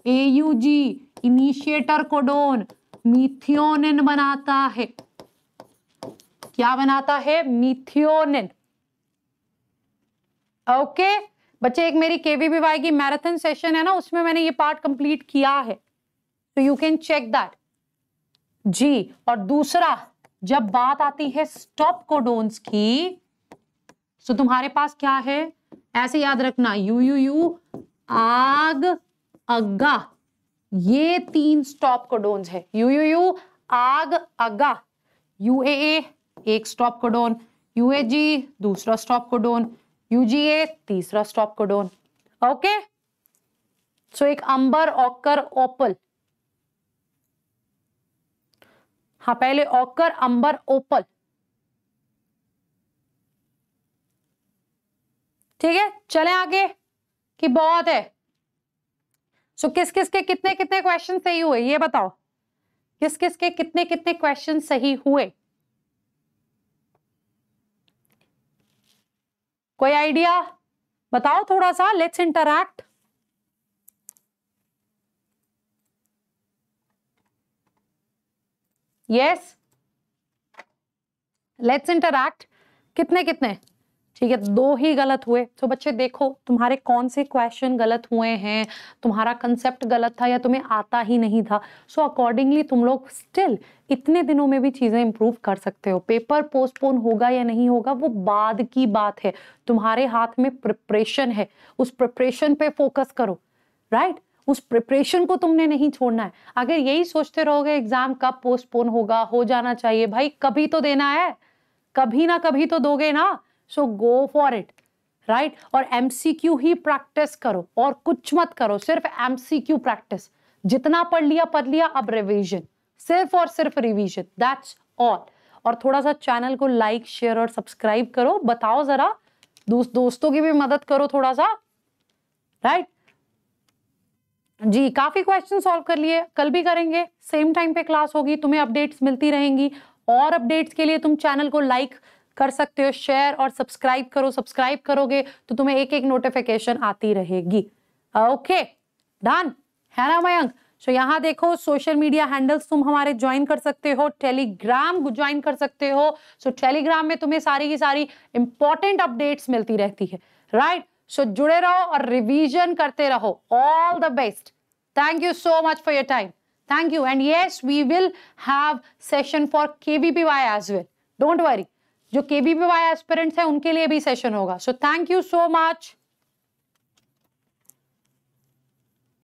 A U G initiator codon methionine बनाता है क्या बनाता है मिथियोनिन ओके बच्चे एक मेरी केवीबीवाई की मैराथन सेशन है ना उसमें मैंने ये पार्ट कंप्लीट किया है तो यू कैन चेक दैट जी और दूसरा जब बात आती है स्टॉप कोडोन्स की तो तुम्हारे पास क्या है ऐसे याद रखना यू यू यू आग अग्गा ये तीन स्टॉप कोडोन्स है यू यू यू आग अग्गा यू ए ए एक stop codon U A G दूसरा stop codon U G A तीसरा स्टॉप कोडोन ओके सो एक अंबर ऑकर ओपल हाँ पहले ऑकर अंबर ओपल ठीक है चले आगे कि बहुत है सो so, किस किस के कितने कितने क्वेश्चन सही हुए ये बताओ किस किस के कितने कितने क्वेश्चन सही हुए कोई आइडिया बताओ थोड़ा सा let's interact yes let's interact कितने कितने ठीक है दो ही गलत हुए तो बच्चे देखो तुम्हारे कौन से क्वेश्चन गलत हुए हैं तुम्हारा कंसेप्ट गलत था या तुम्हें आता ही नहीं था सो so अकॉर्डिंगली तुम लोग स्टिल इतने दिनों में भी चीज़ें इंप्रूव कर सकते हो पेपर पोस्टपोन होगा या नहीं होगा वो बाद की बात है तुम्हारे हाथ में प्रिपरेशन है उस प्रिपरेशन पे फोकस करो राइट उस प्रिपरेशन को तुमने नहीं छोड़ना है अगर यही सोचते रहोगे एग्जाम कब पोस्टपोन होगा हो जाना चाहिए भाई कभी तो देना है कभी ना कभी तो दोगे ना so go for it right और एम ही प्रैक्टिस करो और कुछ मत करो सिर्फ एम प्रैक्टिस जितना पढ़ लिया पढ़ लिया अब रिविजन सिर्फ और सिर्फ रिविजन दैट्स ऑल और थोड़ा सा चैनल को लाइक शेयर और सब्सक्राइब करो बताओ जरा दोस्तों की भी मदद करो थोड़ा सा राइट right? जी काफ़ी क्वेश्चन सॉल्व कर लिए कल भी करेंगे सेम टाइम पे क्लास होगी तुम्हें अपडेट्स मिलती रहेंगी और अपडेट्स के लिए तुम चैनल को लाइक कर सकते हो शेयर और सब्सक्राइब करो सब्सक्राइब करोगे तो तुम्हें एक एक नोटिफिकेशन आती रहेगी ओके डन है ना मयंक सो यहाँ देखो सोशल मीडिया हैंडल्स तुम हमारे ज्वाइन कर सकते हो टेलीग्राम ज्वाइन कर सकते हो सो so, टेलीग्राम में तुम्हें सारी की सारी इंपॉर्टेंट अपडेट्स मिलती रहती है राइट सो so, जुड़े रहो और रिवीजन करते रहो all the best thank you so much for your time thank you and yes we will have session for K B P Y as well don't worry जो K B P Y aspirants हैं उनके लिए भी session होगा so thank you so much